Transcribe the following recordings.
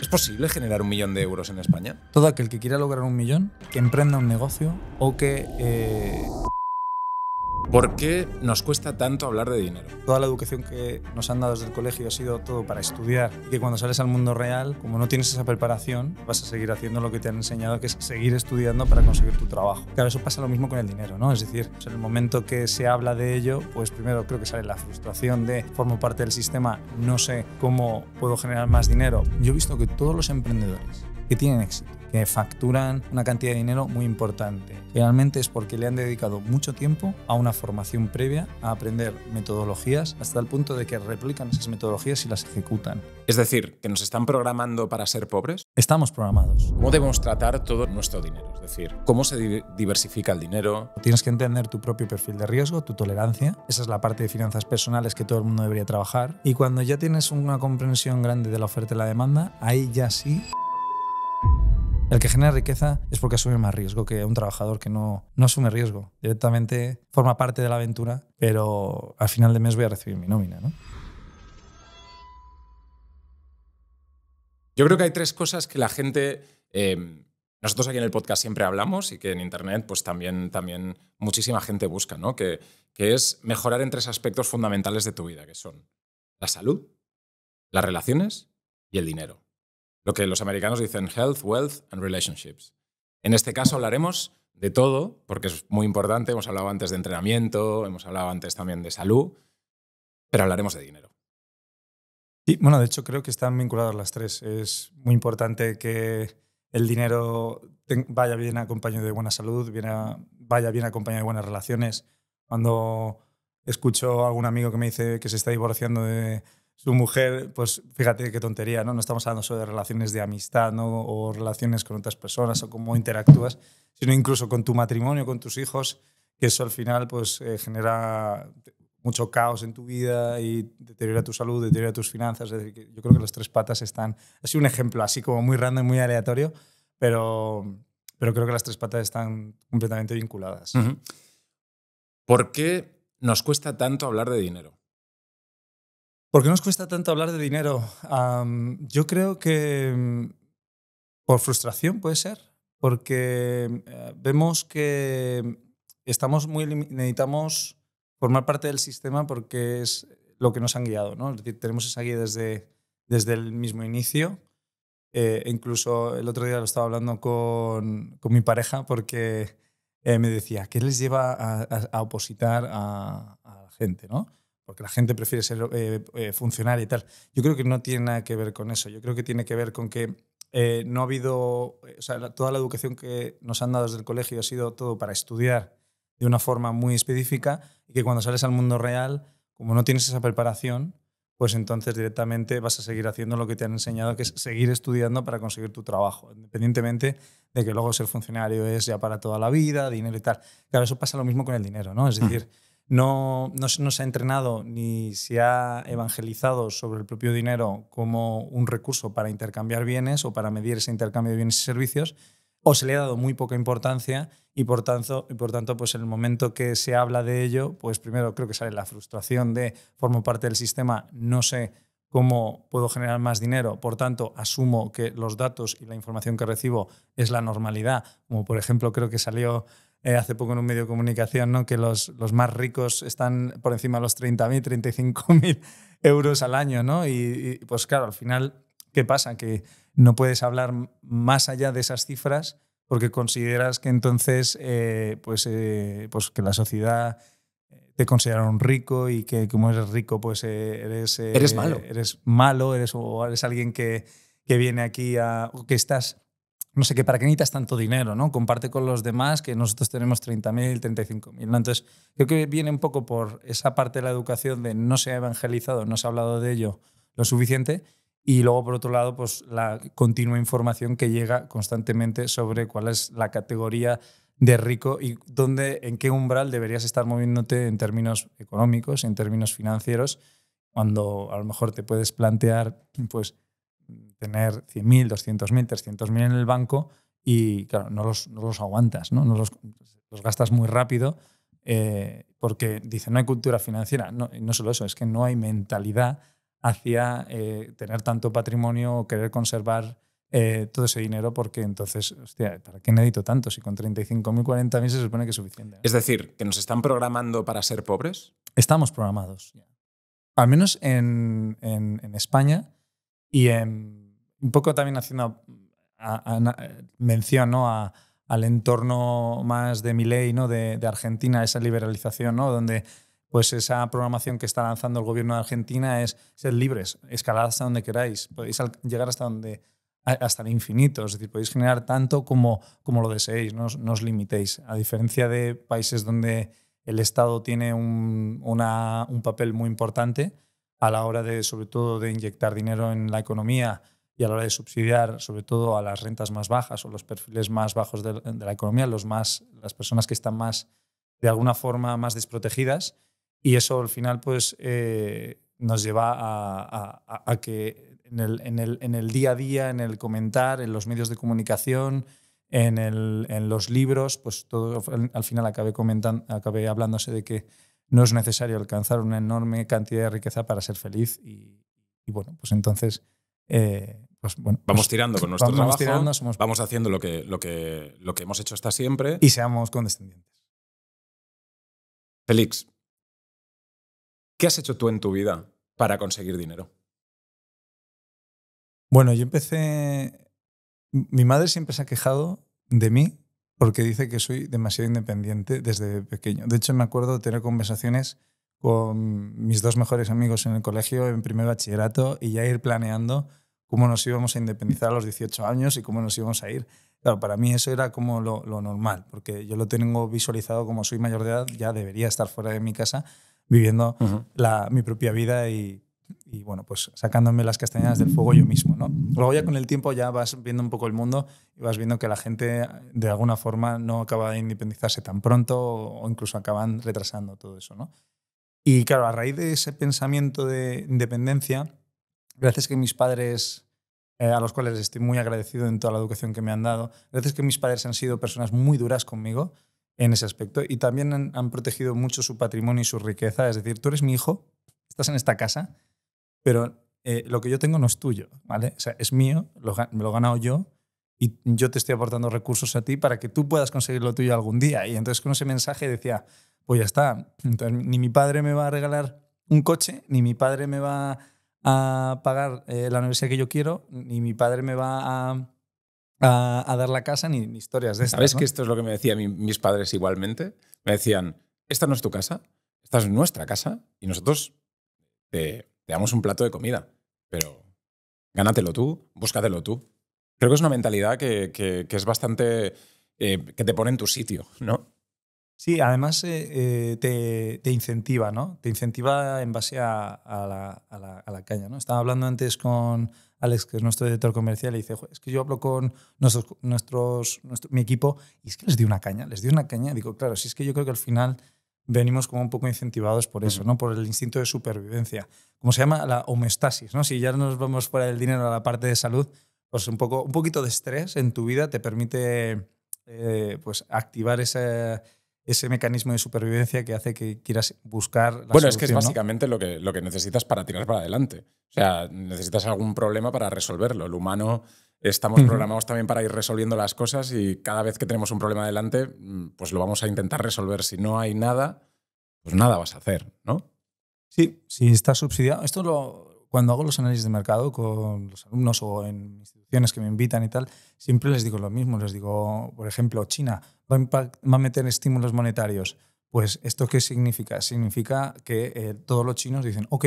¿Es posible generar un millón de euros en España? Todo aquel que quiera lograr un millón, que emprenda un negocio o que eh, ¿Por qué nos cuesta tanto hablar de dinero? Toda la educación que nos han dado desde el colegio ha sido todo para estudiar y que cuando sales al mundo real, como no tienes esa preparación, vas a seguir haciendo lo que te han enseñado, que es seguir estudiando para conseguir tu trabajo. Claro, eso pasa lo mismo con el dinero, ¿no? Es decir, pues en el momento que se habla de ello, pues primero creo que sale la frustración de formo parte del sistema, no sé cómo puedo generar más dinero. Yo he visto que todos los emprendedores que tienen éxito que facturan una cantidad de dinero muy importante. Realmente es porque le han dedicado mucho tiempo a una formación previa, a aprender metodologías, hasta el punto de que replican esas metodologías y las ejecutan. Es decir, que nos están programando para ser pobres. Estamos programados. ¿Cómo debemos tratar todo nuestro dinero? Es decir, ¿cómo se diversifica el dinero? Tienes que entender tu propio perfil de riesgo, tu tolerancia. Esa es la parte de finanzas personales que todo el mundo debería trabajar. Y cuando ya tienes una comprensión grande de la oferta y la demanda, ahí ya sí. El que genera riqueza es porque asume más riesgo que un trabajador que no, asume riesgo. Directamente forma parte de la aventura, pero al final de mes voy a recibir mi nómina. ¿no? Yo creo que hay tres cosas que la gente... Em, nosotros aquí en el podcast siempre hablamos y que en Internet pues también, también muchísima gente busca, ¿no? que es mejorar en tres aspectos fundamentales de tu vida, que son la salud, las relaciones y el dinero lo que los americanos dicen health, wealth and relationships. En este caso hablaremos de todo, porque es muy importante, hemos hablado antes de entrenamiento, hemos hablado antes también de salud, pero hablaremos de dinero. Sí, bueno, de hecho creo que están vinculadas las tres. Es muy importante que el dinero vaya bien acompañado de buena salud, vaya bien acompañado de buenas relaciones. Cuando escucho a algún amigo que me dice que se está divorciando de, su mujer, pues fíjate qué tontería, ¿no? No estamos hablando solo de relaciones de amistad, ¿no? O relaciones con otras personas o cómo interactúas, sino incluso con tu matrimonio, con tus hijos, que eso al final pues eh, genera mucho caos en tu vida y deteriora tu salud, deteriora tus finanzas. Es decir, yo creo que las tres patas están... Ha sido un ejemplo así como muy random, y muy aleatorio, pero, creo que las tres patas están completamente vinculadas. ¿Por qué nos cuesta tanto hablar de dinero? ¿Por qué nos cuesta tanto hablar de dinero? yo creo que mm, por frustración puede ser, porque mm, eh, vemos que mm, estamos muy necesitamos formar parte del sistema porque es lo que nos han guiado, ¿no? Es decir, tenemos esa guía desde, desde el mismo inicio. Eh, e incluso el otro día lo estaba hablando con, con mi pareja porque eh, me decía, ¿qué les lleva a, opositar a, la gente, ¿no? porque la gente prefiere ser eh, eh y tal. Yo creo que no tiene nada que ver con eso. Yo creo que tiene que ver con que eh, no ha habido, o sea, toda la educación que nos han dado desde el colegio ha sido todo para estudiar de una forma muy específica y que cuando sales al mundo real, como no tienes esa preparación, pues entonces directamente vas a seguir haciendo lo que te han enseñado, que es seguir estudiando para conseguir tu trabajo, independientemente de que luego ser funcionario es ya para toda la vida, dinero y tal. Claro, eso pasa lo mismo con el dinero, ¿no? Es decir... No, no, se ha entrenado ni se ha evangelizado sobre el propio dinero como un recurso para intercambiar bienes o para medir ese intercambio de bienes y servicios, o se le ha dado muy poca importancia y por tanto, y por tanto pues en el momento que se habla de ello, pues primero creo que sale la frustración de formo parte del sistema, no sé cómo puedo generar más dinero. Por tanto, asumo que los datos y la información que recibo es la normalidad, como por ejemplo creo que salió eh, hace poco en un medio de comunicación, ¿no? que los, más ricos están por encima de los 30.000, 35.000 euros al año. ¿no? Y, pues claro, al final, ¿qué pasa? Que no puedes hablar más allá de esas cifras porque consideras que entonces eh, pues, eh, pues que la sociedad te considera un rico y que como eres rico pues eres... eres malo. Eres malo, eres, o eres alguien que, que viene aquí a, o que estás no sé qué, ¿para qué necesitas tanto dinero? ¿no? Comparte con los demás que nosotros tenemos 30.000, 35.000. Entonces, creo que viene un poco por esa parte de la educación de no se ha evangelizado, no se ha hablado de ello lo suficiente. Y luego, por otro lado, pues la continua información que llega constantemente sobre cuál es la categoría de rico y dónde, en qué umbral deberías estar moviéndote en términos económicos, en términos financieros, cuando a lo mejor te puedes plantear, pues, tener 100.000, 200.000, 300.000 en el banco y, claro, no los, no los aguantas, ¿no? no los, los, gastas muy rápido eh, porque dicen no hay cultura financiera. No, no solo eso, es que no hay mentalidad hacia eh, tener tanto patrimonio o querer conservar eh, todo ese dinero porque entonces, hostia, ¿para qué necesito tanto? Si con 35.000, 40.000 se supone que es suficiente. Es decir, ¿que nos están programando para ser pobres? Estamos programados. Al menos en, en, en España y un poco también haciendo a, eh, mención al entorno más de mi ¿no? de, Argentina, esa liberalización, ¿no? donde pues esa programación que está lanzando el gobierno de Argentina es ser libres, escalar hasta donde queráis, podéis llegar hasta donde hasta el infinito, es decir, podéis generar tanto como, como lo deseéis, no, os limitéis. A diferencia de países donde el Estado tiene un, un papel muy importante, a la hora de, sobre todo, de inyectar dinero en la economía y a la hora de subsidiar, sobre todo, a las rentas más bajas o los perfiles más bajos de, la economía, los más, las personas que están más, de alguna forma, más desprotegidas. Y eso al final pues, eh, nos lleva a, que en el, en, el, día a día, en el comentar, en los medios de comunicación, en, el, en los libros, pues todo al final acabé comentando, acabé hablándose de que no es necesario alcanzar una enorme cantidad de riqueza para ser feliz y, bueno, pues entonces... Eh, pues vamos pues tirando con nuestro vamos trabajo, tirando, vamos haciendo lo que, lo que hemos hecho hasta siempre. Y seamos condescendientes. Félix, ¿qué has hecho tú en tu vida para conseguir dinero? Bueno, yo empecé... Mi madre siempre se ha quejado de mí porque dice que soy demasiado independiente desde pequeño. De hecho, me acuerdo de tener conversaciones con mis dos mejores amigos en el colegio, en primer bachillerato, y ya ir planeando cómo nos íbamos a independizar a los 18 años y cómo nos íbamos a ir. Claro, para mí eso era como lo, normal, porque yo lo tengo visualizado como soy mayor de edad, ya debería estar fuera de mi casa viviendo mi propia vida y, y bueno, pues sacándome las castañas del fuego yo mismo, ¿no? Luego ya con el tiempo ya vas viendo un poco el mundo y vas viendo que la gente de alguna forma no acaba de independizarse tan pronto o incluso acaban retrasando todo eso, ¿no? Y claro, a raíz de ese pensamiento de independencia, gracias que mis padres, eh, a los cuales estoy muy agradecido en toda la educación que me han dado, gracias que mis padres han sido personas muy duras conmigo en ese aspecto y también han protegido mucho su patrimonio y su riqueza, es decir, tú eres mi hijo, estás en esta casa, pero eh, lo que yo tengo no es tuyo, ¿vale? O sea, es mío, me lo he ganado yo y yo te estoy aportando recursos a ti para que tú puedas conseguir lo tuyo algún día. Y entonces con ese mensaje decía, pues ya está, entonces ni mi padre me va a regalar un coche, ni mi padre me va a pagar eh, la universidad que yo quiero, ni mi padre me va a, dar la casa, ni, historias de esto. ¿Sabes que esto es lo que me decían mis padres igualmente? Me decían, esta no es tu casa, esta es nuestra casa y nosotros te te damos un plato de comida, pero gánatelo tú, búscatelo tú. Creo que es una mentalidad que, es bastante... Eh, que te pone en tu sitio, ¿no? Sí, además eh, eh, te, incentiva, ¿no? Te incentiva en base a, la, caña, ¿no? Estaba hablando antes con Alex, que es nuestro director comercial, y dice, es que yo hablo con nuestros, mi equipo y es que les di una caña, les di una caña. Digo, claro, sí es que yo creo que al final venimos como un poco incentivados por eso, ¿no? Por el instinto de supervivencia. Como se llama la homeostasis, ¿no? Si ya nos vamos fuera del dinero a la parte de salud, pues un, poco, un poquito de estrés en tu vida te permite eh, pues activar ese, ese mecanismo de supervivencia que hace que quieras buscar la Bueno, es que es básicamente lo, que, lo que necesitas para tirar para adelante. O sea, necesitas algún problema para resolverlo. El humano estamos programados también para ir resolviendo las cosas y cada vez que tenemos un problema adelante, mm, pues lo vamos a intentar resolver. Si no hay nada, pues nada vas a hacer, ¿no? Sí, si está subsidiado. Esto lo, cuando hago los análisis de mercado con los alumnos o en instituciones que me invitan y tal, siempre les digo lo mismo. Les digo, por ejemplo, China va a, meter estímulos monetarios. Pues esto qué significa? Significa que eh, todos los chinos dicen, ok,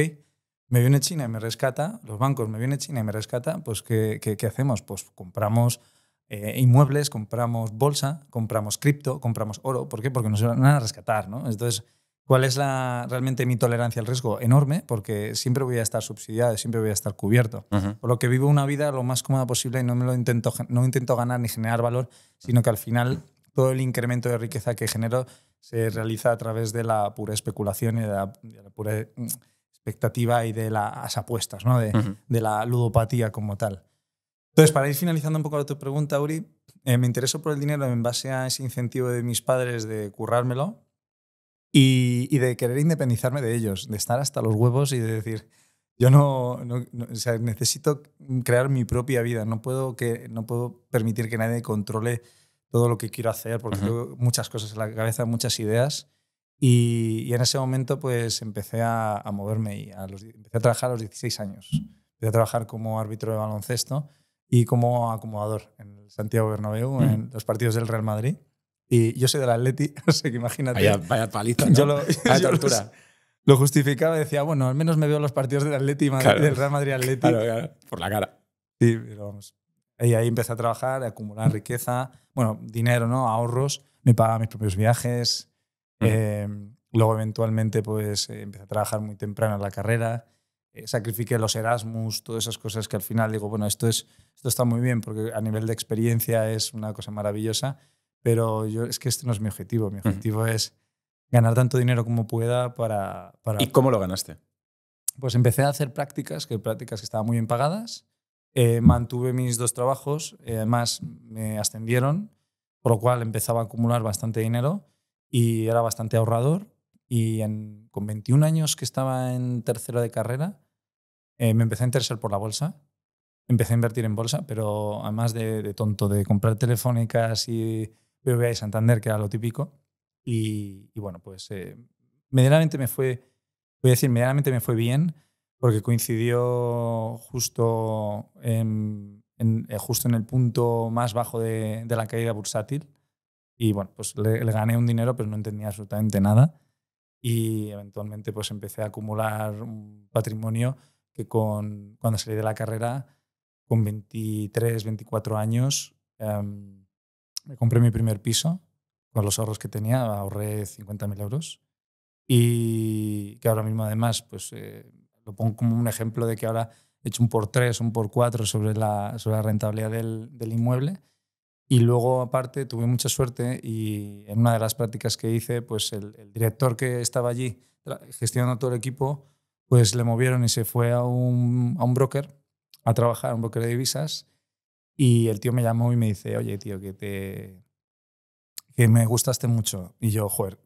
me viene China y me rescata, los bancos me viene China y me rescata, pues ¿qué, qué, hacemos? Pues compramos eh, inmuebles, compramos bolsa, compramos cripto, compramos oro. ¿Por qué? Porque nos van a rescatar, ¿no? Entonces, ¿cuál es la, realmente mi tolerancia al riesgo? Enorme, porque siempre voy a estar subsidiado, siempre voy a estar cubierto. Por lo que vivo una vida lo más cómoda posible y no me lo intento, no intento ganar ni generar valor, sino que al final todo el incremento de riqueza que genero se realiza a través de la pura especulación y de la pura mm, expectativa y de las apuestas, ¿no? de, la ludopatía como tal. Entonces, para ir finalizando un poco tu pregunta, Uri, eh, me intereso por el dinero en base a ese incentivo de mis padres de currármelo y, de querer independizarme de ellos, de estar hasta los huevos y de decir, yo no, necesito crear mi propia vida, no puedo, que, no puedo permitir que nadie controle todo lo que quiero hacer, porque tengo muchas cosas en la cabeza, muchas ideas. Y, en ese momento pues empecé a, moverme y a los, empecé a trabajar a los 16 años. Empecé a trabajar como árbitro de baloncesto y como acomodador en Santiago Bernabéu, en los partidos del Real Madrid. Y yo soy del Atleti, no que imagínate. Vaya, paliza, ¿no? Yo lo, tortura. Lo, justificaba decía, bueno, al menos me veo los partidos del Atleti del Real Madrid Atleti. Claro, por la cara. Sí, pero vamos. Y ahí empecé a trabajar, a acumular riqueza, bueno, dinero, ¿no? Ahorros, me pagaba mis propios viajes, eh, luego, eventualmente, pues eh, empecé a trabajar muy temprano en la carrera, eh, sacrifiqué los Erasmus, todas esas cosas que al final digo, bueno, esto, es, esto está muy bien porque a nivel de experiencia es una cosa maravillosa, pero yo, es que este no es mi objetivo. Mi objetivo es ganar tanto dinero como pueda para, ¿Y cómo lo ganaste? Pues empecé a hacer prácticas, que prácticas que estaban muy bien pagadas. mantuve mis dos trabajos, además me ascendieron, por lo cual empezaba a acumular bastante dinero y era bastante ahorrador. Y con 21 años que estaba en tercero de carrera, eh, me empecé a interesar por la bolsa. Empecé a invertir en bolsa, pero además de, tonto, de comprar telefónicas y BBVA y Santander, que era lo típico. Y, bueno, pues eh, medianamente me fue, voy a decir, medianamente me fue bien, porque coincidió justo en, eh, justo en el punto más bajo de la caída bursátil y bueno, pues le, gané un dinero, pero no entendía absolutamente nada. Y eventualmente pues empecé a acumular un patrimonio que con, cuando salí de la carrera, con 23, 24 años, em, me compré mi primer piso con los ahorros que tenía, ahorré 50.000 euros y que ahora mismo además pues eh, lo pongo como un ejemplo de que ahora he hecho un por tres, un por cuatro sobre la, sobre la rentabilidad del, del inmueble y luego, aparte, tuve mucha suerte y en una de las prácticas que hice, pues el, director que estaba allí gestionando todo el equipo, pues le movieron y se fue a un, a un broker a trabajar, un broker de divisas. Y el tío me llamó y me dice, oye, tío, que te que me gustaste mucho. Y yo, joder,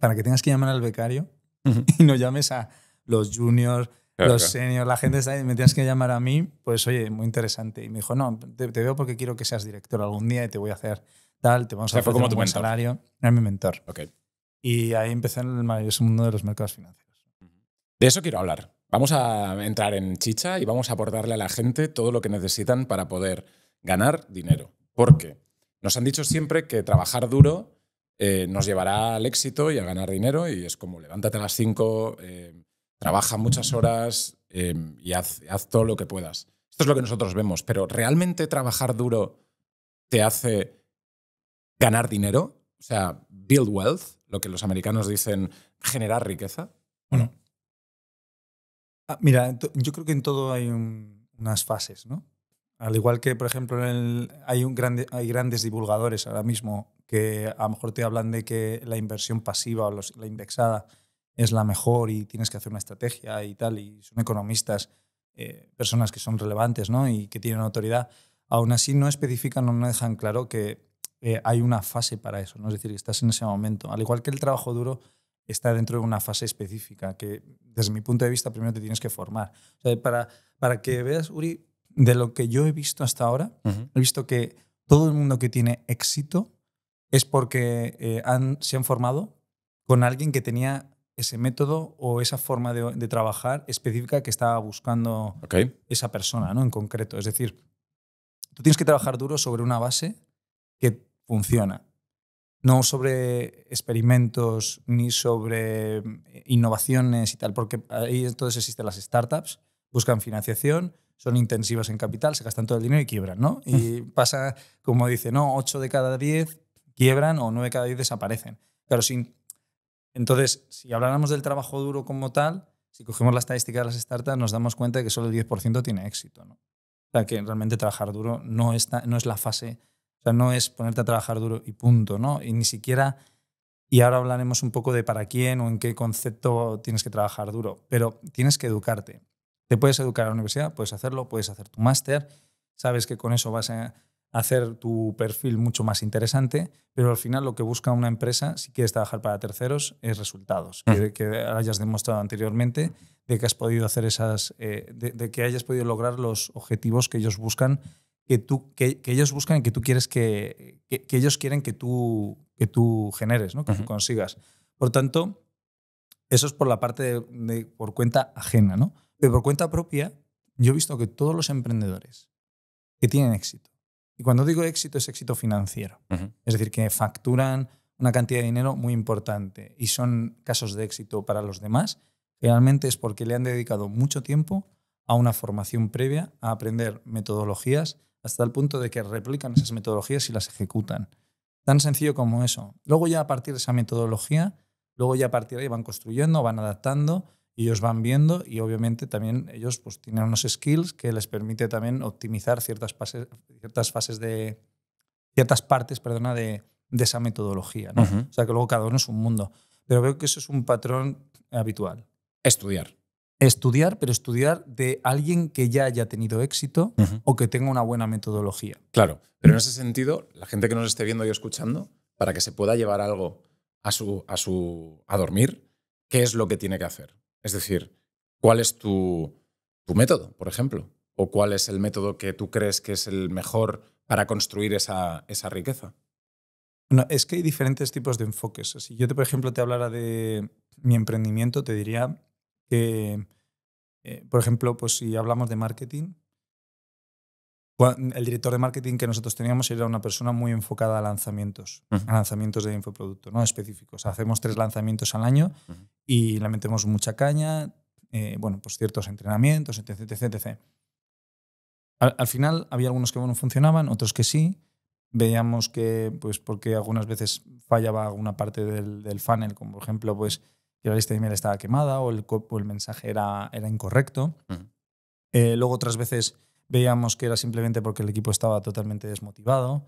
para que tengas que llamar al becario y no llames a los juniors los la gente está ahí, me tienes que llamar a mí, pues oye, muy interesante. Y me dijo, no, te, veo porque quiero que seas director algún día y te voy a hacer tal, te vamos a hacer un buen mentor. salario. Era mi mentor. Y ahí empecé en el maravilloso mundo de los mercados financieros. De eso quiero hablar. Vamos a entrar en chicha y vamos a aportarle a la gente todo lo que necesitan para poder ganar dinero. Porque nos han dicho siempre que trabajar duro eh, nos llevará al éxito y a ganar dinero y es como levántate a las cinco... Eh, trabaja muchas horas em, y haz, haz todo lo que puedas. Esto es lo que nosotros vemos, pero ¿realmente trabajar duro te hace ganar dinero? O sea, build wealth, lo que los americanos dicen, generar riqueza. Bueno. Ah, mira, yo creo que en todo hay unas fases, ¿no? Al igual que, por ejemplo, hay, un grande, hay grandes divulgadores ahora mismo que a lo mejor te hablan de que la inversión pasiva o la indexada es la mejor y tienes que hacer una estrategia y tal, y son economistas, eh, personas que son relevantes ¿no? y que tienen autoridad, aún así no especifican o no dejan claro que eh, hay una fase para eso, ¿no? es decir, que estás en ese momento. Al igual que el trabajo duro está dentro de una fase específica, que desde mi punto de vista primero te tienes que formar. para, para que veas, Uri, de lo que yo he visto hasta ahora, he visto que todo el mundo que tiene éxito es porque eh, han, se han formado con alguien que tenía ese método o esa forma de, trabajar específica que está buscando esa persona ¿no? en concreto. Es decir, tú tienes que trabajar duro sobre una base que funciona, no sobre experimentos ni sobre eh, innovaciones y tal, porque ahí entonces existen las startups, buscan financiación, son intensivas en capital, se gastan todo el dinero y quiebran, ¿no? Y pasa, como dice, no, 8 de cada 10 quiebran o 9 de cada 10 desaparecen. pero sin entonces, si habláramos del trabajo duro como tal, si cogemos la estadística de las startups, nos damos cuenta de que solo el 10% tiene éxito. ¿no? O sea, que realmente trabajar duro no, está, no es la fase, o sea, no es ponerte a trabajar duro y punto, ¿no? Y ni siquiera, y ahora hablaremos un poco de para quién o en qué concepto tienes que trabajar duro, pero tienes que educarte. Te puedes educar a la universidad, puedes hacerlo, puedes hacer tu máster, sabes que con eso vas a hacer tu perfil mucho más interesante, pero al final lo que busca una empresa, si quieres trabajar para terceros, es resultados, que, mm. hayas demostrado anteriormente de que has podido hacer esas, eh, de, que hayas podido lograr los objetivos que ellos buscan, que tú, que, ellos buscan y que tú quieres que, que, ellos quieren que tú, que tú generes, ¿no? que tú consigas. Por tanto, eso es por la parte de, por cuenta ajena, ¿no? Pero por cuenta propia, yo he visto que todos los emprendedores que tienen éxito y cuando digo éxito es éxito financiero. Es decir, que facturan una cantidad de dinero muy importante y son casos de éxito para los demás, realmente es porque le han dedicado mucho tiempo a una formación previa, a aprender metodologías, hasta el punto de que replican esas metodologías y las ejecutan. Tan sencillo como eso. Luego ya a partir de esa metodología, luego ya a partir de ahí van construyendo, van adaptando y ellos van viendo y obviamente también ellos pues tienen unos skills que les permite también optimizar ciertas, fases, ciertas fases de, ciertas partes, perdona, de, esa metodología. O sea que luego cada uno es un mundo. Pero veo que eso es un patrón habitual. Estudiar. Estudiar, pero estudiar de alguien que ya haya tenido éxito o que tenga una buena metodología. Claro, pero en ese sentido, la gente que nos esté viendo y escuchando, para que se pueda llevar algo a su, a su a dormir, ¿qué es lo que tiene que hacer? Es decir, ¿cuál es tu, método, por ejemplo? ¿O cuál es el método que tú crees que es el mejor para construir esa, riqueza? No, es que hay diferentes tipos de enfoques. Si yo, te, por ejemplo, te hablara de mi emprendimiento, te diría que, eh, por ejemplo, pues si hablamos de marketing, el director de marketing que nosotros teníamos era una persona muy enfocada a lanzamientos, lanzamientos de infoproducto, ¿no? Específicos. Hacemos tres lanzamientos al año y le metemos mucha caña, eh, bueno, pues ciertos entrenamientos, etc, etc, etc. Al, final había algunos que no funcionaban, otros que sí. Veíamos que, pues porque algunas veces fallaba alguna parte del, funnel, como por ejemplo, pues que la lista de email estaba quemada o el, el mensaje era, era incorrecto. Eh, luego otras veces veíamos que era simplemente porque el equipo estaba totalmente desmotivado.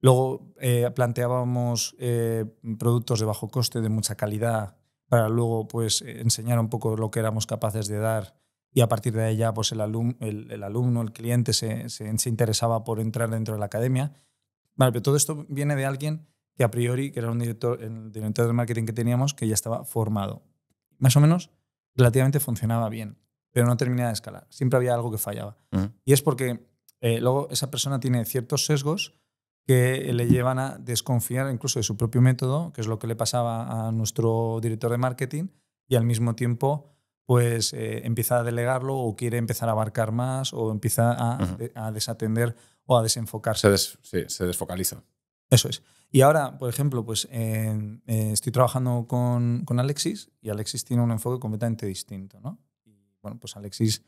Luego eh, planteábamos eh, productos de bajo coste, de mucha calidad, para luego pues, eh, enseñar un poco lo que éramos capaces de dar y a partir de ahí ya pues, el, alumno, el, alumno, el cliente se, se, interesaba por entrar dentro de la academia. Vale, pero todo esto viene de alguien que a priori, que era un director, el director de marketing que teníamos, que ya estaba formado. Más o menos relativamente funcionaba bien pero no terminaba de escalar. Siempre había algo que fallaba. Y es porque eh, luego esa persona tiene ciertos sesgos que le llevan a desconfiar incluso de su propio método, que es lo que le pasaba a nuestro director de marketing, y al mismo tiempo pues eh, empieza a delegarlo o quiere empezar a abarcar más o empieza a, desatender o a desenfocarse. Se, se desfocaliza. Eso es. Y ahora, por ejemplo, pues eh, estoy trabajando con, con, Alexis y Alexis tiene un enfoque completamente distinto, ¿no? bueno, pues Alexis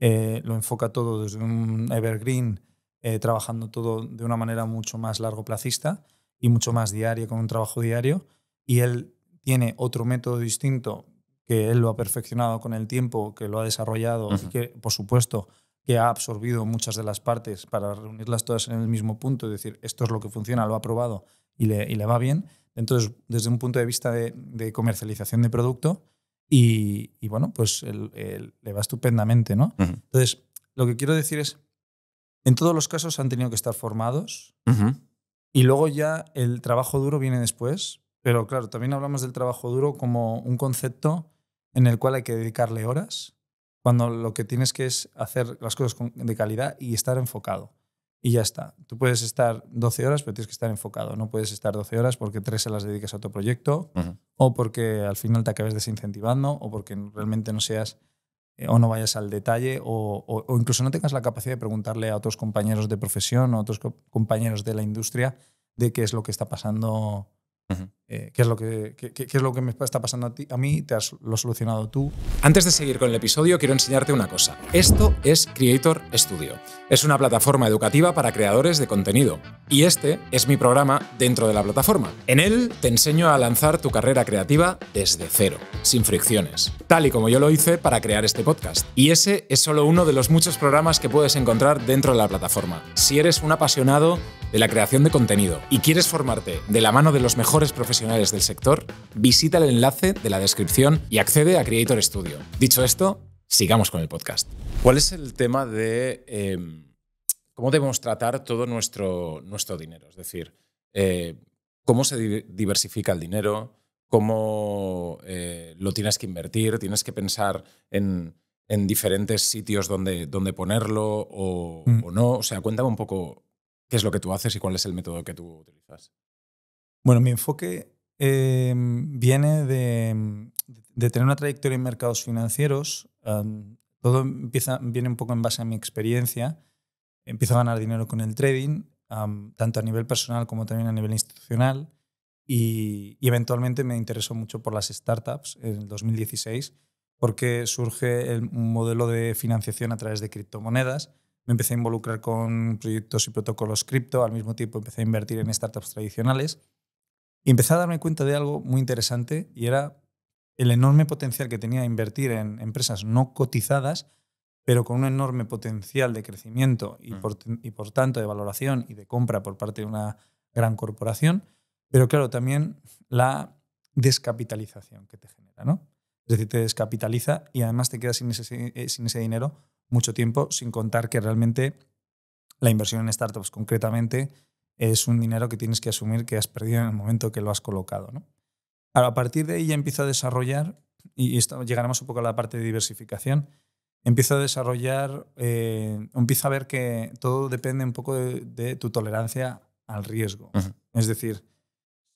eh, lo enfoca todo desde un evergreen, eh, trabajando todo de una manera mucho más largo placista y mucho más diaria, con un trabajo diario. Y él tiene otro método distinto que él lo ha perfeccionado con el tiempo, que lo ha desarrollado y que, por supuesto, que ha absorbido muchas de las partes para reunirlas todas en el mismo punto Es decir, esto es lo que funciona, lo ha probado y le, va bien. Entonces, desde un punto de vista de comercialización de producto, y, bueno, pues le va estupendamente, ¿no? Entonces, lo que quiero decir es, en todos los casos han tenido que estar formados y luego ya el trabajo duro viene después, pero claro, también hablamos del trabajo duro como un concepto en el cual hay que dedicarle horas, cuando lo que tienes que es hacer las cosas de calidad y estar enfocado y ya está. Tú puedes estar 12 horas, pero tienes que estar enfocado. No puedes estar 12 horas porque tres se las dediques a tu proyecto o porque al final te acabes desincentivando o porque realmente no seas eh, o no vayas al detalle o, incluso no tengas la capacidad de preguntarle a otros compañeros de profesión o a otros compañeros de la industria de qué es lo que está pasando eh, qué, es lo que, es lo que me está pasando a, ti, a mí, te has lo solucionado tú. Antes de seguir con el episodio, quiero enseñarte una cosa. Esto es Creator Studio. Es una plataforma educativa para creadores de contenido. Y este es mi programa dentro de la plataforma. En él te enseño a lanzar tu carrera creativa desde cero, sin fricciones, tal y como yo lo hice para crear este podcast. Y ese es solo uno de los muchos programas que puedes encontrar dentro de la plataforma. Si eres un apasionado de la creación de contenido y quieres formarte de la mano de los mejores profesionales, profesionales del sector, visita el enlace de la descripción y accede a Creator Studio. Dicho esto, sigamos con el podcast. ¿Cuál es el tema de em, cómo debemos tratar todo nuestro, nuestro dinero? Es decir, eh, cómo se diversifica el dinero, cómo eh, lo tienes que invertir, tienes que pensar en, diferentes sitios donde, donde ponerlo o, mm. o no. O sea, cuéntame un poco qué es lo que tú haces y cuál es el método que tú utilizas. Bueno, mi enfoque em, viene de, tener una trayectoria en mercados financieros. todo empieza, viene un poco en base a mi experiencia. Empiezo a ganar dinero con el trading, tanto a nivel personal como también a nivel institucional. Y, eventualmente me interesó mucho por las startups en el 2016 porque surge el, un modelo de financiación a través de criptomonedas. Me empecé a involucrar con proyectos y protocolos cripto, al mismo tiempo empecé a invertir en startups tradicionales y empecé a darme cuenta de algo muy interesante y era el enorme potencial que tenía invertir en empresas no cotizadas, pero con un enorme potencial de crecimiento y, mm. por, y por tanto de valoración y de compra por parte de una gran corporación, pero claro, también la descapitalización que te genera, ¿no? Es decir, te descapitaliza y además te quedas sin eh, sin ese dinero mucho tiempo, sin contar que realmente la inversión en startups concretamente es un dinero que tienes que asumir que has perdido en el momento que lo has colocado. ¿no? a partir de ahí ya empiezo a desarrollar, y esto, llegaremos un poco a la parte de diversificación, empiezo a desarrollar, eh, empiezo a ver que todo depende un poco de, tu tolerancia al riesgo. Es decir,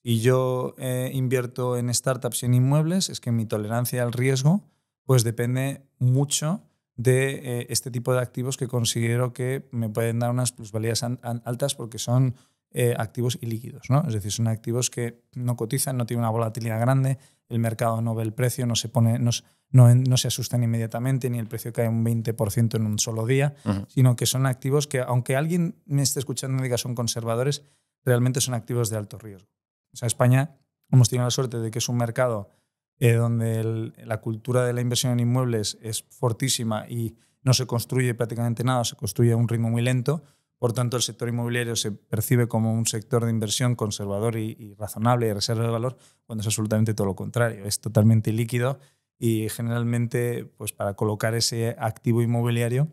si yo eh, invierto en startups y en inmuebles, es que mi tolerancia al riesgo pues depende mucho de eh, este tipo de activos que considero que me pueden dar unas plusvalías altas porque son eh, activos ilíquidos. ¿no? Es decir, son activos que no cotizan, no tienen una volatilidad grande, el mercado no ve el precio, no se pone, no, se asustan inmediatamente, ni el precio cae un 20% en un solo día, sino que son activos que, aunque alguien me esté escuchando y diga son conservadores, realmente son activos de alto riesgo. O sea, España hemos tenido la suerte de que es un mercado eh, donde la cultura de la inversión en inmuebles es fortísima y no se construye prácticamente nada, se construye a un ritmo muy lento. Por tanto, el sector inmobiliario se percibe como un sector de inversión conservador y, razonable y reserva de valor, cuando es absolutamente todo lo contrario. Es totalmente líquido y generalmente pues, para colocar ese activo inmobiliario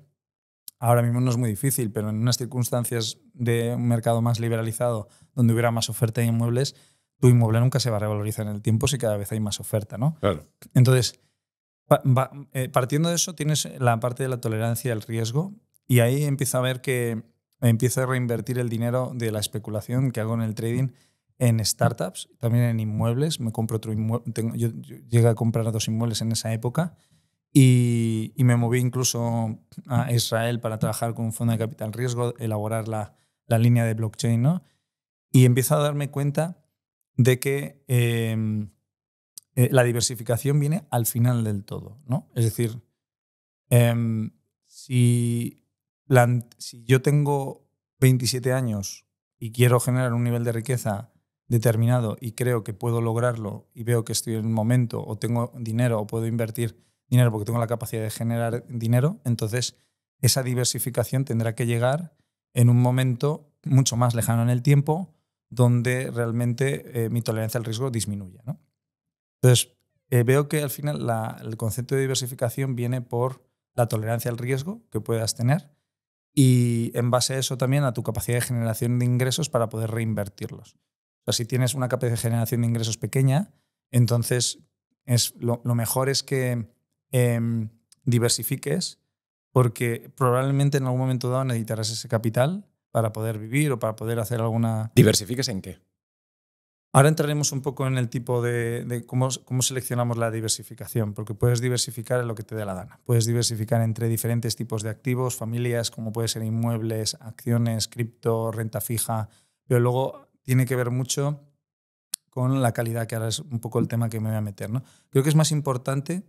ahora mismo no es muy difícil, pero en unas circunstancias de un mercado más liberalizado, donde hubiera más oferta de inmuebles, tu inmueble nunca se va a revalorizar en el tiempo si cada vez hay más oferta, ¿no? Claro. Entonces, eh, partiendo de eso, tienes la parte de la tolerancia al riesgo y ahí empieza a ver que empieza a reinvertir el dinero de la especulación que hago en el trading en startups, también en inmuebles. Me compro yo, llegué a comprar dos inmuebles en esa época y, y, me moví incluso a Israel para trabajar con un fondo de capital riesgo, elaborar la, la línea de blockchain, ¿no? Y empiezo a darme cuenta de que em, eh, la diversificación viene al final del todo, ¿no? Es decir, em, si, si yo tengo 27 años y quiero generar un nivel de riqueza determinado y creo que puedo lograrlo y veo que estoy en un momento o tengo dinero o puedo invertir dinero porque tengo la capacidad de generar dinero, entonces esa diversificación tendrá que llegar en un momento mucho más lejano en el tiempo donde realmente eh, mi tolerancia al riesgo disminuye. ¿no? Entonces, eh, veo que al final el concepto de diversificación viene por la tolerancia al riesgo que puedas tener y en base a eso también a tu capacidad de generación de ingresos para poder reinvertirlos. O sea, si tienes una capacidad de generación de ingresos pequeña, entonces es, lo, mejor es que em, diversifiques porque probablemente en algún momento dado necesitarás ese capital para poder vivir o para poder hacer alguna... ¿Diversifiques en qué? Ahora entraremos un poco en el tipo de, cómo, cómo, seleccionamos la diversificación, porque puedes diversificar en lo que te dé la gana. Puedes diversificar entre diferentes tipos de activos, familias, como puede ser inmuebles, acciones, cripto, renta fija, pero luego tiene que ver mucho con la calidad, que ahora es un poco el tema que me voy a meter. ¿no? Creo que es más importante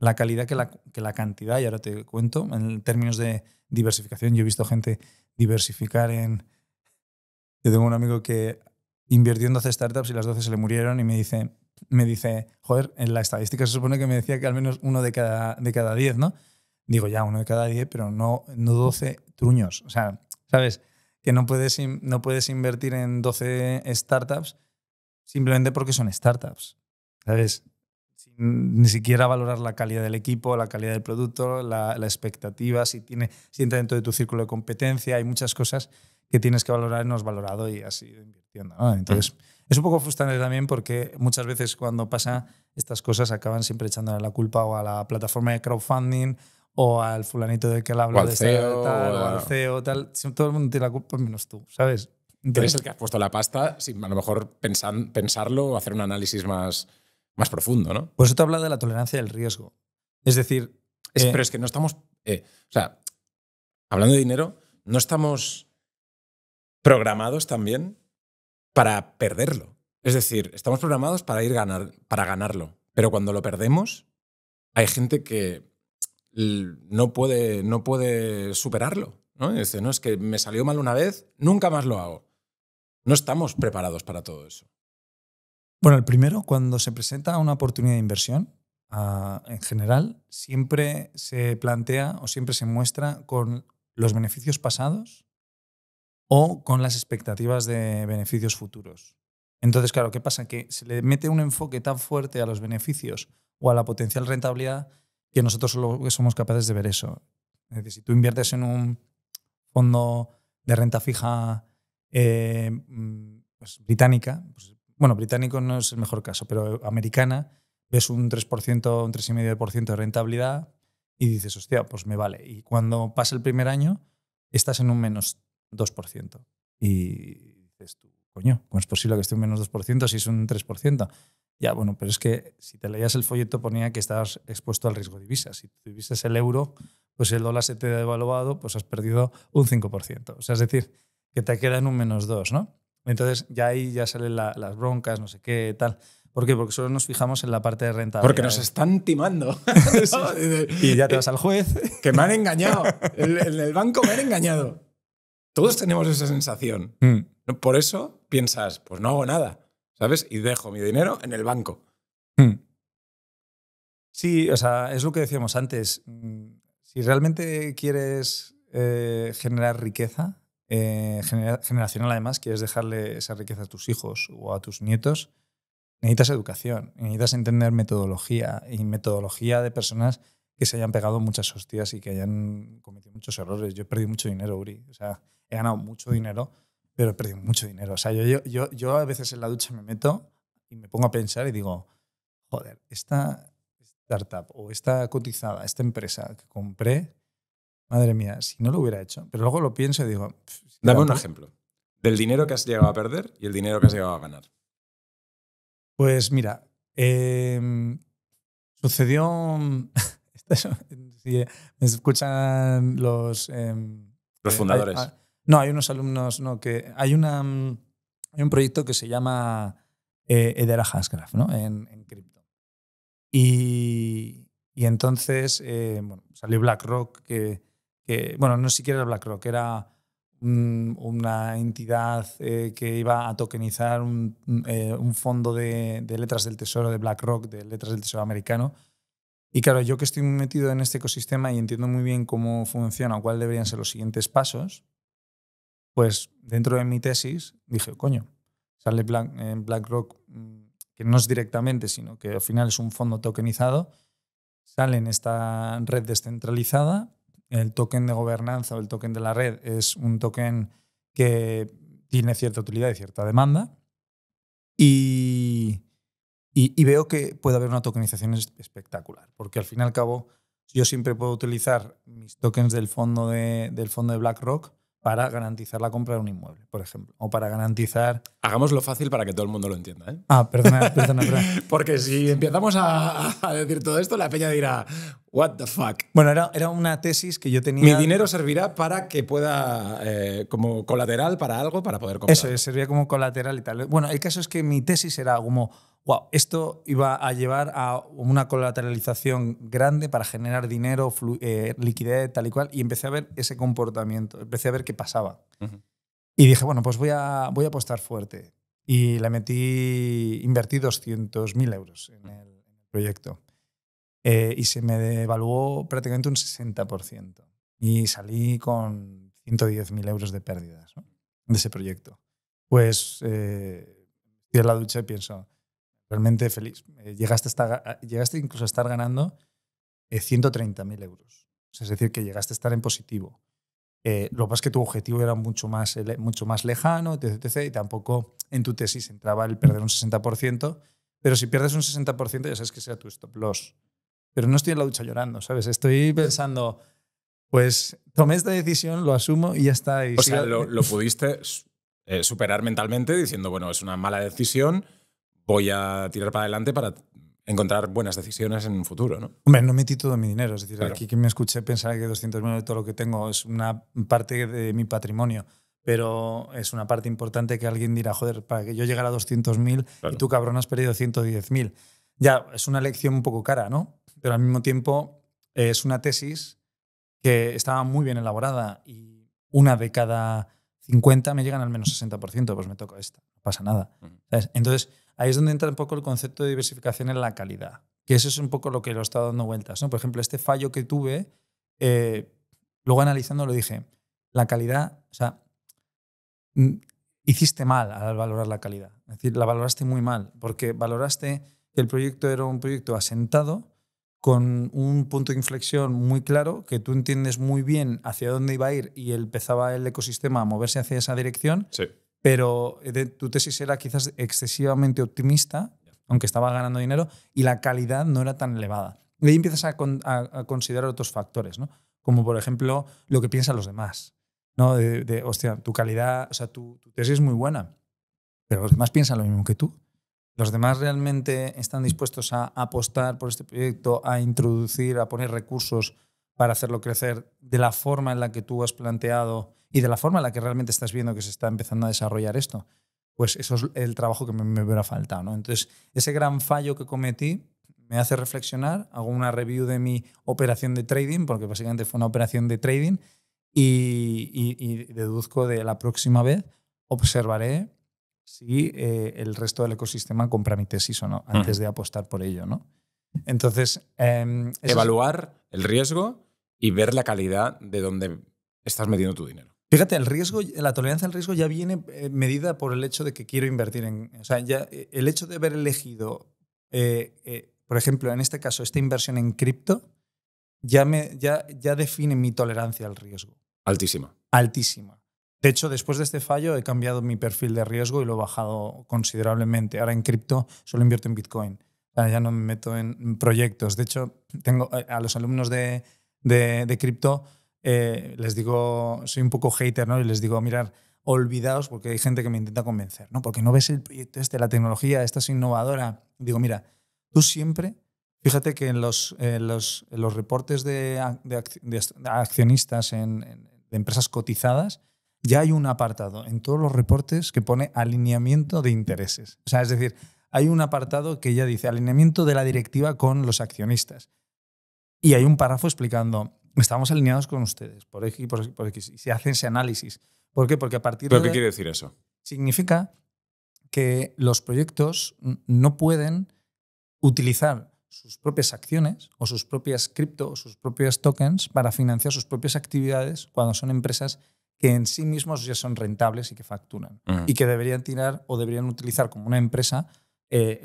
la calidad que la, cantidad, y ahora te cuento, en términos de diversificación, yo he visto gente diversificar en... Yo tengo un amigo que invirtió en 12 startups y las 12 se le murieron y me dice, me dice, joder, en la estadística se supone que me decía que al menos uno de cada, de cada 10, ¿no? Digo, ya, uno de cada 10, pero no, no 12 truños. O sea, ¿sabes? Que no puedes, no puedes invertir en 12 startups simplemente porque son startups. ¿Sabes? ni siquiera valorar la calidad del equipo, la calidad del producto, la, expectativa, si, tiene, si entra dentro de tu círculo de competencia, hay muchas cosas que tienes que valorar y no has valorado y has ido invirtiendo. Entonces, mm. es un poco frustrante también porque muchas veces cuando pasa estas cosas acaban siempre echándole la culpa o a la plataforma de crowdfunding o al fulanito de que él habla de CEO, tal, o, al CEO, e tal. Todo el mundo tiene la culpa menos tú, ¿sabes? Eres el que has puesto la pasta sin a lo mejor pensar, pensarlo o hacer un análisis más más profundo, ¿no? Por eso te habla de la tolerancia del riesgo. Es decir. Eh, pero es que no estamos. Eh, o sea, hablando de dinero, no estamos programados también para perderlo. Es decir, estamos programados para ir ganar, para ganarlo. Pero cuando lo perdemos, hay gente que no puede, no puede superarlo. ¿no? dice, no, es que me salió mal una vez, nunca más lo hago. No estamos preparados para todo eso. Bueno, el primero, cuando se presenta una oportunidad de inversión, ah, en general, siempre se plantea o siempre se muestra con los beneficios pasados o con las expectativas de beneficios futuros. Entonces, claro, ¿qué pasa? Que se le mete un enfoque tan fuerte a los beneficios o a la potencial rentabilidad que nosotros solo somos capaces de ver eso. Es decir, si tú inviertes en un fondo de renta fija eh, mm, pues, británica, pues, bueno, británico no es el mejor caso, pero americana, ves un 3%, un 3,5% de rentabilidad y dices, hostia, pues me vale. Y cuando pasa el primer año, estás en un menos 2%. Y dices tú, coño, ¿cómo es posible que esté un menos 2% si es un 3%? Ya, bueno, pero es que si te leías el folleto ponía que estabas expuesto al riesgo de divisas. Si divisas el euro, pues el dólar se te ha devaluado, pues has perdido un 5%. O sea, es decir, que te queda en un menos 2, ¿no? Entonces ya ahí ya salen las broncas, no sé qué, tal. ¿Por qué? Porque solo nos fijamos en la parte de renta. Porque nos están timando. y ya te eh, vas al juez. Que me han engañado. En el, banco me han engañado. Todos tenemos esa sensación. Mm. Por eso piensas, pues no hago nada, ¿sabes? Y dejo mi dinero en el banco. Mm. Sí, o sea, es lo que decíamos antes. Mm, si realmente quieres eh, generar riqueza, eh, generacional además, quieres dejarle esa riqueza a tus hijos o a tus nietos, necesitas educación, necesitas entender metodología y metodología de personas que se hayan pegado muchas hostias y que hayan cometido muchos errores. Yo he perdido mucho dinero, Uri. O sea, he ganado mucho dinero, pero he perdido mucho dinero. O sea, yo, yo, yo a veces en la ducha me meto y me pongo a pensar y digo, joder, esta startup o esta cotizada, esta empresa que compré, madre mía, si no lo hubiera hecho. Pero luego lo pienso y digo... Dame un ejemplo del dinero que has llegado a perder y el dinero que has llegado a ganar. Pues mira, em, sucedió... me escuchan los... Em, los eh, fundadores. no, hay unos alumnos, no, que hay, una, un proyecto que se llama eh, Edera ¿no? En, cripto. Y, entonces, eh, bueno, salió BlackRock, que bueno, no siquiera era BlackRock, era mm, una entidad eh, que iba a tokenizar un, mm, eh, fondo de, letras del tesoro de BlackRock, de letras del tesoro americano. Y claro, yo que estoy metido en este ecosistema y entiendo muy bien cómo funciona o cuáles deberían ser los siguientes pasos, pues dentro de mi tesis dije, coño, sale eh, BlackRock, mm, que no es directamente, sino que al final es un fondo tokenizado, sale en esta red descentralizada el token de gobernanza o el token de la red es un token que tiene cierta utilidad y cierta demanda. Y, y, veo que puede haber una tokenización espectacular, porque al fin y al cabo yo siempre puedo utilizar mis tokens del fondo del fondo de BlackRock para garantizar la compra de un inmueble, por ejemplo, o para garantizar... Hagámoslo fácil para que todo el mundo lo entienda. ¿eh? Ah, perdona, perdona, Porque si empezamos a, decir todo esto, la peña dirá, what the fuck. Bueno, era, una tesis que yo tenía... Mi dinero servirá para que pueda, eh, como colateral para algo, para poder comprar. Eso, servía como colateral y tal. Bueno, el caso es que mi tesis era como esto iba a llevar a una colateralización grande para generar dinero, eh, liquidez, tal y cual, y empecé a ver ese comportamiento, empecé a ver qué pasaba. Y dije, bueno, pues voy a, voy a apostar fuerte. Y le metí, invertí 200.000 euros en el, proyecto. Eh, y se me devaluó prácticamente un 60%. Y salí con 110.000 euros de pérdidas de ese proyecto. Pues eh, estoy la ducha y pienso, realmente feliz. Eh, llegaste, eh, llegaste incluso a estar ganando eh, 130.000 euros. es decir, que llegaste a estar en positivo. Eh, lo que pasa es que tu objetivo era mucho más, mucho más lejano, etc, y tampoco en tu tesis entraba el perder un 60%, pero si pierdes un 60% ya sabes que sea tu stop loss. Pero no estoy en la ducha llorando, ¿sabes? Estoy pensando, pues tomé esta decisión, lo asumo y ya está. Y o sea, lo, pudiste superar mentalmente diciendo, bueno, es una mala decisión, voy a tirar para adelante para encontrar buenas decisiones en un futuro. ¿no? Hombre, no metí todo mi dinero. Es decir, aquí que me escuché pensar que 200.000 de todo lo que tengo es una parte de mi patrimonio. Pero es una parte importante que alguien dirá, joder, para que yo llegara a 200.000 mil y tú, cabrón, has perdido 110.000. Ya, es una lección un poco cara, ¿no? Pero al mismo tiempo eh, es una tesis que estaba muy bien elaborada y una de cada 50 me llegan al menos 60%, pues me toca esta, no pasa nada. Entonces, ahí es donde entra un poco el concepto de diversificación en la calidad, que eso es un poco lo que lo está dando vueltas. Por ejemplo, este fallo que tuve, eh, luego analizando lo dije, la calidad, o sea, mm, hiciste mal al valorar la calidad, es decir, la valoraste muy mal, porque valoraste que el proyecto era un proyecto asentado con un punto de inflexión muy claro, que tú entiendes muy bien hacia dónde iba a ir y empezaba el ecosistema a moverse hacia esa dirección, pero eh, tu tesis era quizás excesivamente optimista, aunque estaba ganando dinero, y la calidad no era tan elevada. Y ahí empiezas a, considerar otros factores, ¿no? como por ejemplo lo que piensan los demás. ¿no? De, tu calidad, o sea, tu, tu tesis es muy buena, pero los demás piensan lo mismo que tú. ¿Los demás realmente están dispuestos a apostar por este proyecto, a introducir, a poner recursos para hacerlo crecer de la forma en la que tú has planteado y de la forma en la que realmente estás viendo que se está empezando a desarrollar esto? Pues eso es el trabajo que me, hubiera faltado. ¿no? Entonces, ese gran fallo que cometí me hace reflexionar, hago una review de mi operación de trading, porque básicamente fue una operación de trading, y deduzco de la próxima vez, observaré si eh, el resto del ecosistema compra mi tesis o no, antes de apostar por ello, ¿no? Entonces, em, evaluar el riesgo y ver la calidad de donde estás metiendo tu dinero. Fíjate, el riesgo, la tolerancia al riesgo ya viene eh, medida por el hecho de que quiero invertir en, o sea, ya eh, el hecho de haber elegido, por ejemplo, en este caso, esta inversión en cripto, ya me, ya, ya define mi tolerancia al riesgo. Altísima. Altísima. De hecho, después de este fallo he cambiado mi perfil de riesgo y lo he bajado considerablemente. Ahora en cripto solo invierto en Bitcoin. Ya no me meto en proyectos. De hecho, tengo eh, a los alumnos de, de, cripto eh, les digo, soy un poco hater, ¿no? Y les digo, mirar, olvidaos porque hay gente que me intenta convencer, ¿no? Porque no ves el proyecto este, la tecnología, esta es innovadora. digo, mira, tú siempre, fíjate que en los, eh, reportes de, accionistas de empresas cotizadas, ya hay un apartado en todos los reportes que pone alineamiento de intereses. O sea, es decir, hay un apartado que ya dice alineamiento de la directiva con los accionistas. Y hay un párrafo explicando, estamos alineados con ustedes, por X, por, X, por X, y se hace ese análisis. ¿Por qué? Porque a partir de... ¿Pero qué quiere decir eso? Significa que los proyectos no pueden utilizar sus propias acciones o sus propias cripto o sus propias tokens para financiar sus propias actividades cuando son empresas que en sí mismos ya son rentables y que facturan. Y que deberían tirar o deberían utilizar como una empresa eh,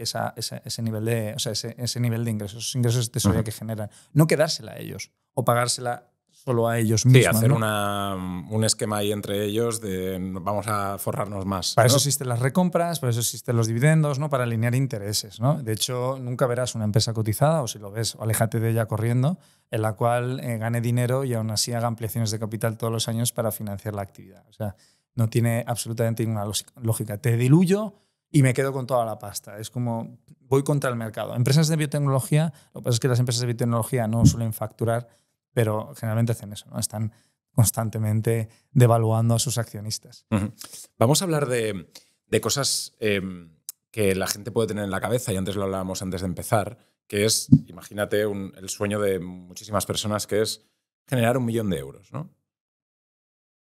ese, nivel de, ese, nivel de ingresos, esos ingresos de soya que generan. No quedársela a ellos o pagársela solo a ellos mismos. Sí, hacer un esquema ahí entre ellos de vamos a forrarnos más. Para eso existen las recompras, para eso existen los dividendos, ¿no? para alinear intereses. De hecho, nunca verás una empresa cotizada, o si lo ves, aléjate de ella corriendo, en la cual eh, gane dinero y aún así haga ampliaciones de capital todos los años para financiar la actividad. O sea, no tiene absolutamente ninguna lógica. Te diluyo y me quedo con toda la pasta. Es como voy contra el mercado. Empresas de biotecnología, lo que pasa es que las empresas de biotecnología no suelen facturar pero generalmente hacen eso, ¿no? Están constantemente devaluando a sus accionistas. Vamos a hablar de, cosas em, que la gente puede tener en la cabeza, y antes lo hablábamos antes de empezar, que es, imagínate, el sueño de muchísimas personas, que es generar un millón de euros, ¿no?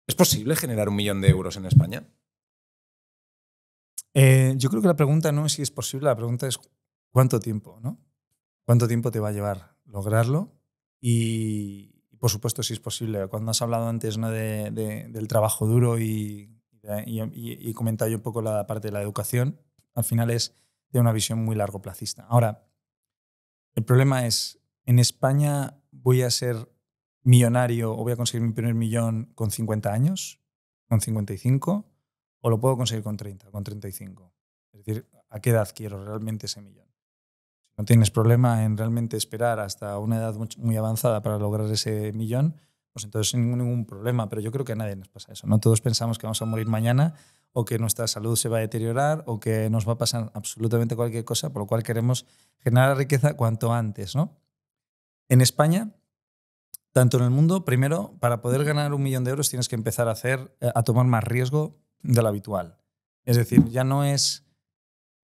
¿Es posible generar un millón de euros en España? Eh, yo creo que la pregunta no es si es posible, la pregunta es cuánto tiempo, ¿no? ¿Cuánto tiempo te va a llevar lograrlo? Y, por supuesto, si es posible, cuando has hablado antes del trabajo duro y, comentado yo un poco la parte de la educación, al final es de una visión muy largo placista. Ahora, el problema es, en España voy a ser millonario o voy a conseguir mi primer millón con 50 años, con 55, o lo puedo conseguir con 30, con 35. Es decir, ¿a qué edad quiero realmente ese millón? no tienes problema en realmente esperar hasta una edad muy avanzada para lograr ese millón, pues entonces ningún problema. Pero yo creo que a nadie nos pasa eso. No todos pensamos que vamos a morir mañana o que nuestra salud se va a deteriorar o que nos va a pasar absolutamente cualquier cosa, por lo cual queremos generar riqueza cuanto antes. ¿no? En España, tanto en el mundo, primero, para poder ganar un millón de euros tienes que empezar a, hacer, eh, a tomar más riesgo de lo habitual. Es decir, ya no es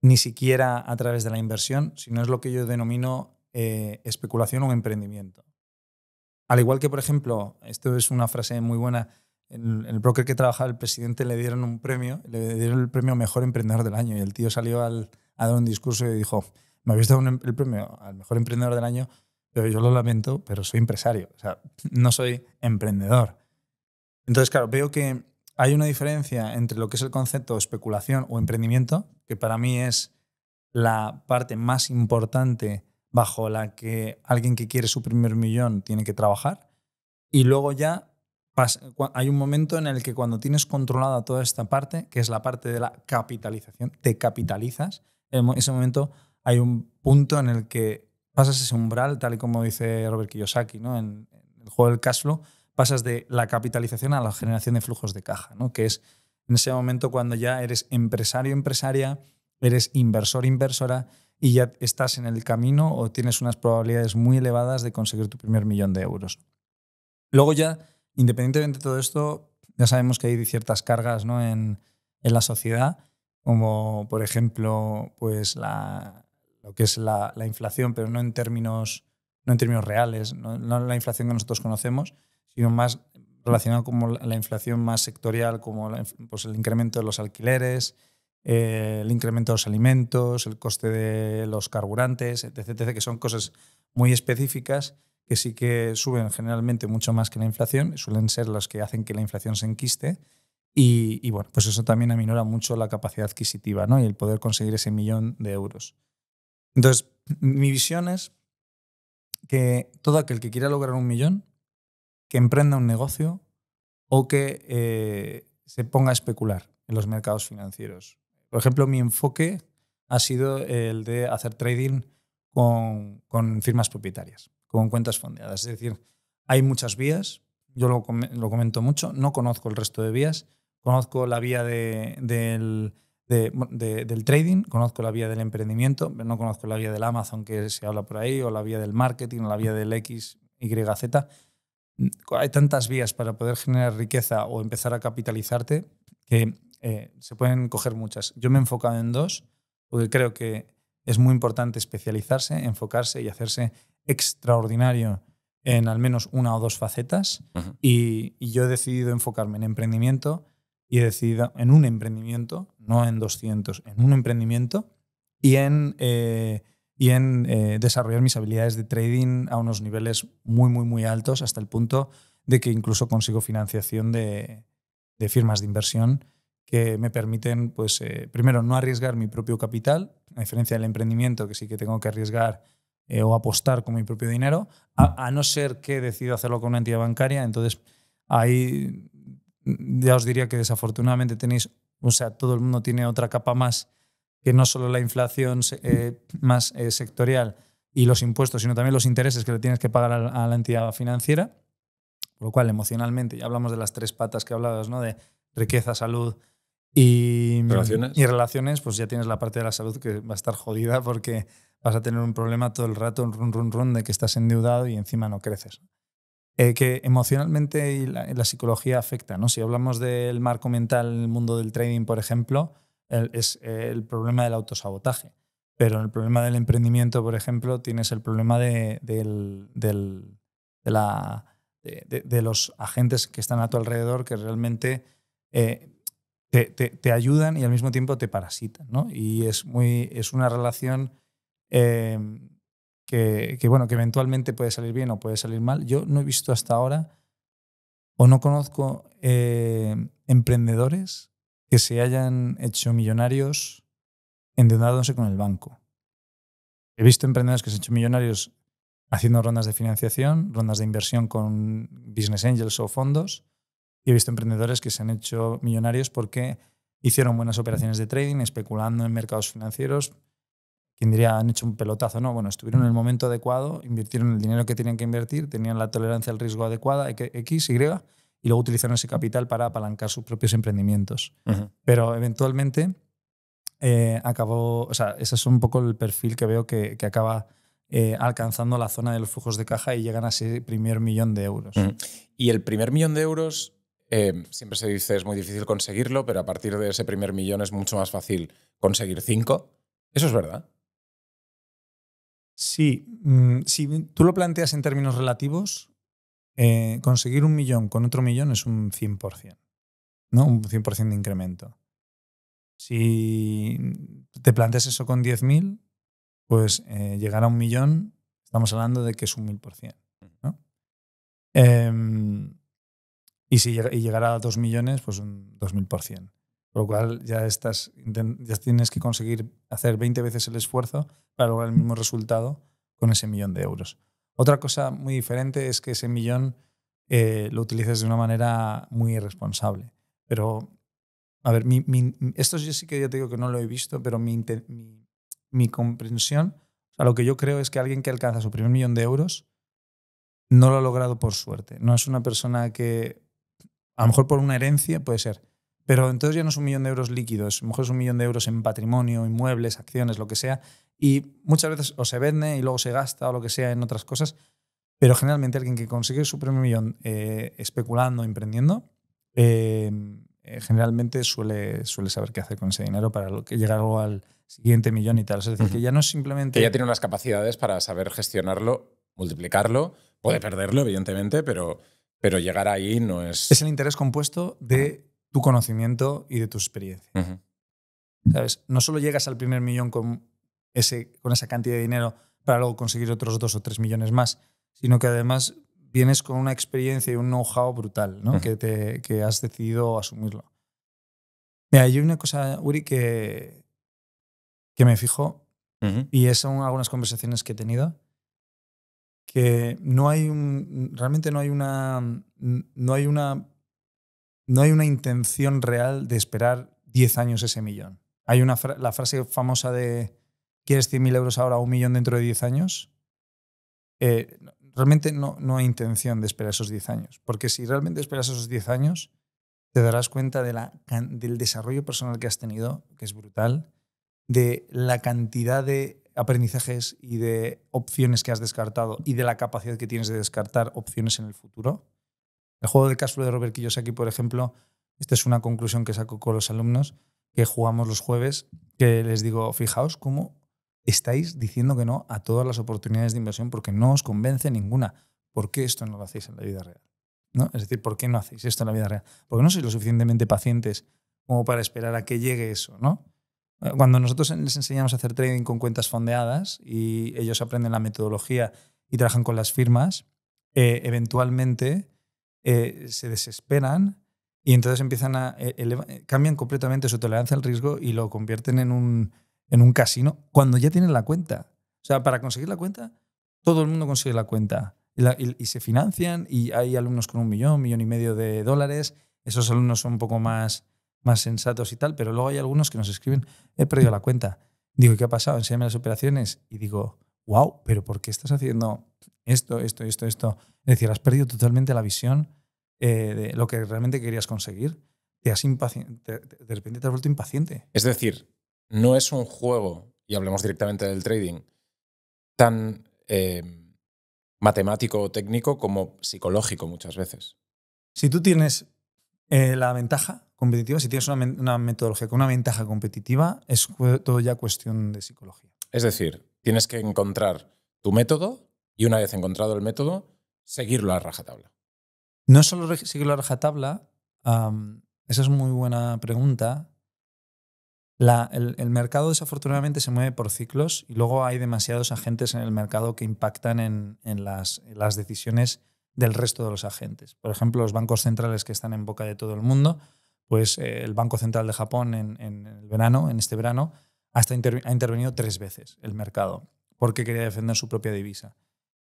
ni siquiera a través de la inversión, sino es lo que yo denomino eh, especulación o emprendimiento. Al igual que, por ejemplo, esto es una frase muy buena, en el broker que trabajaba el presidente le dieron un premio, le dieron el premio Mejor Emprendedor del Año y el tío salió al, a dar un discurso y dijo, me habéis dado em-, el premio al Mejor Emprendedor del Año, pero yo lo lamento, pero soy empresario, o sea, no soy emprendedor. Entonces, claro, veo que hay una diferencia entre lo que es el concepto especulación o emprendimiento, que para mí es la parte más importante bajo la que alguien que quiere su primer millón tiene que trabajar. Y luego ya hay un momento en el que cuando tienes controlada toda esta parte, que es la parte de la capitalización, te capitalizas, en ese momento hay un punto en el que pasas ese umbral, tal y como dice Robert Kiyosaki, ¿no? en, el juego del cash pasas de la capitalización a la generación de flujos de caja, ¿no? que es en ese momento cuando ya eres empresario, empresaria, eres inversor, inversora y ya estás en el camino o tienes unas probabilidades muy elevadas de conseguir tu primer millón de euros. Luego ya, independientemente de todo esto, ya sabemos que hay ciertas cargas ¿no? en, la sociedad, como por ejemplo pues lo que es la, la, inflación, pero no en términos, no en términos reales, no, no la inflación que nosotros conocemos, sino más relacionado con la inflación más sectorial, como pues el incremento de los alquileres, eh, el incremento de los alimentos, el coste de los carburantes, etcétera, que son cosas muy específicas que sí que suben generalmente mucho más que la inflación, suelen ser las que hacen que la inflación se enquiste. Y, y, bueno, pues eso también aminora mucho la capacidad adquisitiva ¿no? y el poder conseguir ese millón de euros. Entonces, mi visión es que todo aquel que quiera lograr un millón que emprenda un negocio o que eh, se ponga a especular en los mercados financieros. Por ejemplo, mi enfoque ha sido el de hacer trading con, firmas propietarias, con cuentas fondeadas. Es decir, hay muchas vías, yo lo, comento mucho, no conozco el resto de vías, conozco la vía del, trading, conozco la vía del emprendimiento, no conozco la vía del Amazon que se habla por ahí, o la vía del marketing, o la vía del X, Y, Z hay tantas vías para poder generar riqueza o empezar a capitalizarte que eh, se pueden coger muchas. Yo me he enfocado en dos porque creo que es muy importante especializarse, enfocarse y hacerse extraordinario en al menos una o dos facetas. y, yo he decidido enfocarme en emprendimiento y he decidido en un emprendimiento, no en 200, en un emprendimiento y en eh, y en eh, desarrollar mis habilidades de trading a unos niveles muy, muy, muy altos, hasta el punto de que incluso consigo financiación de, firmas de inversión que me permiten, pues, eh, primero, no arriesgar mi propio capital, a diferencia del emprendimiento, que sí que tengo que arriesgar eh, o apostar con mi propio dinero, a no ser que decido hacerlo con una entidad bancaria. Entonces, ahí ya os diría que desafortunadamente tenéis, o sea, todo el mundo tiene otra capa más que no solo la inflación eh, más eh, sectorial y los impuestos, sino también los intereses que le tienes que pagar a, la entidad financiera. Por lo cual, emocionalmente, ya hablamos de las tres patas que hablabas, ¿no? De riqueza, salud y relaciones. y relaciones, pues ya tienes la parte de la salud que va a estar jodida porque vas a tener un problema todo el rato, un run, run, run de que estás endeudado y encima no creces. Eh, que emocionalmente y la, la, psicología afecta, ¿no? Si hablamos del marco mental, el mundo del trading, por ejemplo, es el problema del autosabotaje. Pero en el problema del emprendimiento, por ejemplo, tienes el problema de, los agentes que están a tu alrededor que realmente eh, te, ayudan y al mismo tiempo te parasitan. ¿no? Y es, muy, es una relación em, que, bueno, que eventualmente puede salir bien o puede salir mal. Yo no he visto hasta ahora o no conozco eh, emprendedores que se hayan hecho millonarios endeudándose con el banco. He visto emprendedores que se han hecho millonarios haciendo rondas de financiación, rondas de inversión con business angels o fondos, y he visto emprendedores que se han hecho millonarios porque hicieron buenas operaciones de trading, especulando en mercados financieros. Quien diría, han hecho un pelotazo, ¿no? Bueno, estuvieron en el momento adecuado, invirtieron el dinero que tenían que invertir, tenían la tolerancia al riesgo adecuada, X, Y, y luego utilizaron ese capital para apalancar sus propios emprendimientos. Pero eventualmente eh, acabó, o sea, ese es un poco el perfil que veo que, acaba eh, alcanzando la zona de los flujos de caja y llegan a ese primer millón de euros. Y el primer millón de euros, eh, siempre se dice es muy difícil conseguirlo, pero a partir de ese primer millón es mucho más fácil conseguir cinco. ¿Eso es verdad? Sí, mm, si tú lo planteas en términos relativos, eh, conseguir un millón con otro millón es un 100%, ¿no? Un 100% de incremento. Si te planteas eso con 10.000, pues eh, llegar a un millón, estamos hablando de que es un 1000%, ¿no? Em, y si a 2 millones, pues un 2000%. Por lo cual ya, estás, ya tienes que conseguir hacer 20 veces el esfuerzo para lograr el mismo resultado con ese millón de euros. Otra cosa muy diferente es que ese millón eh, lo utilices de una manera muy irresponsable. Pero, a ver, esto yo sí que te digo que no lo he visto, pero mi, mi comprensión, o sea, lo que yo creo es que alguien que alcanza su primer millón de euros no lo ha logrado por suerte. No es una persona que, a lo mejor por una herencia puede ser, pero entonces ya no es un millón de euros líquidos, a lo mejor es un millón de euros en patrimonio, inmuebles, acciones, lo que sea. Y muchas veces o se vende y luego se gasta o lo que sea en otras cosas. Pero generalmente alguien que consigue su primer millón eh, especulando, emprendiendo, em, eh, generalmente suele, suele saber qué hacer con ese dinero para lo que llegar al siguiente millón y tal. Es decir, que ya no es simplemente... ya tiene unas capacidades para saber gestionarlo, multiplicarlo, puede perderlo, evidentemente, pero, pero llegar ahí no es... Es el interés compuesto de tu conocimiento y de tu experiencia. ¿Sabes? No solo llegas al primer millón con, ese, con esa cantidad de dinero para luego conseguir otros dos o tres millones más, sino que además vienes con una experiencia y un know-how brutal, ¿no? que, te, has decidido asumirlo. Mira, hay una cosa, Uri, que, que me fijo, y es y son algunas conversaciones que he tenido, que no hay un, realmente no hay una, no hay una no hay una intención real de esperar 10 años ese millón. Hay una la frase famosa de ¿quieres 100.000 euros ahora o un millón dentro de 10 años? Eh, realmente no, no hay intención de esperar esos 10 años, porque si realmente esperas esos 10 años, te darás cuenta de la, del desarrollo personal que has tenido, que es brutal, de la cantidad de aprendizajes y de opciones que has descartado y de la capacidad que tienes de descartar opciones en el futuro el juego de cash de Robert Kiyosaki, por ejemplo, esta es una conclusión que saco con los alumnos que jugamos los jueves, que les digo, fijaos cómo estáis diciendo que no a todas las oportunidades de inversión porque no os convence ninguna. ¿Por qué esto no lo hacéis en la vida real? ¿No? Es decir, ¿por qué no hacéis esto en la vida real? Porque no sois lo suficientemente pacientes como para esperar a que llegue eso, ¿no? Eh, cuando nosotros les enseñamos a hacer trading con cuentas fondeadas y ellos aprenden la metodología y trabajan con las firmas, eh, eventualmente eh, se desesperan y entonces empiezan a eh, eh, cambian completamente su tolerancia al riesgo y lo convierten en un, en un casino cuando ya tienen la cuenta. O sea, para conseguir la cuenta, todo el mundo consigue la cuenta y, se financian y hay alumnos con un millón, millón y medio de dólares. Esos alumnos son un poco más, más sensatos y tal, pero luego hay algunos que nos escriben, he perdido la cuenta. Digo, ¿qué ha pasado? Enséñame las operaciones. Y digo, wow, pero ¿por qué estás haciendo esto, esto, esto, esto? Es decir, has perdido totalmente la visión eh, de lo que realmente querías conseguir. Te has impaciente, de repente te has vuelto impaciente. Es decir, no es un juego, y hablemos directamente del trading, tan eh, matemático o técnico como psicológico muchas veces. Si tú tienes eh, la ventaja competitiva, si tienes una, una metodología con una ventaja competitiva, es todo ya cuestión de psicología. Es decir, tienes que encontrar tu método y una vez encontrado el método, seguirlo a rajatabla. No solo seguirlo a rajatabla, esa es muy buena pregunta. el, mercado desafortunadamente se mueve por ciclos y luego hay demasiados agentes en el mercado que impactan en, las, decisiones del resto de los agentes. Por ejemplo, los bancos centrales que están en boca de todo el mundo, pues eh, el Banco Central de Japón en, el verano, en este verano, hasta ha intervenido tres veces el mercado porque quería defender su propia divisa.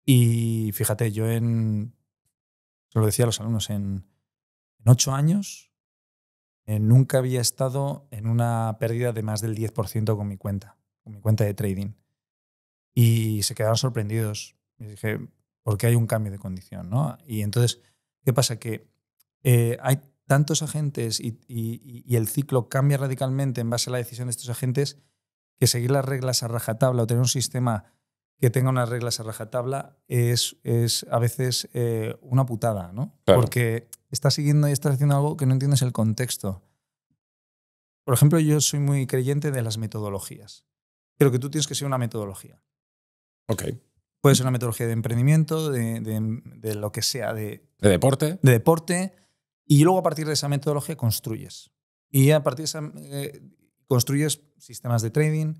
Y fíjate, yo en, se lo decía a los alumnos, en, ocho años eh, nunca había estado en una pérdida de más del 10% con mi cuenta, con mi cuenta de trading. Y se quedaron sorprendidos. Les dije, porque hay un cambio de condición, ¿no? Y entonces, ¿qué pasa? Que eh, hay tantos agentes y, el ciclo cambia radicalmente en base a la decisión de estos agentes que seguir las reglas a rajatabla o tener un sistema que tenga unas reglas a rajatabla es, es a veces eh, una putada, ¿no? Porque estás siguiendo y estás haciendo algo que no entiendes el contexto. Por ejemplo, yo soy muy creyente de las metodologías. Creo que tú tienes que ser una metodología. Ok. Puede ser una metodología de emprendimiento, de, lo que sea, de... De deporte. De deporte y luego a partir de esa metodología construyes. Y a partir de esa eh, construyes sistemas de trading,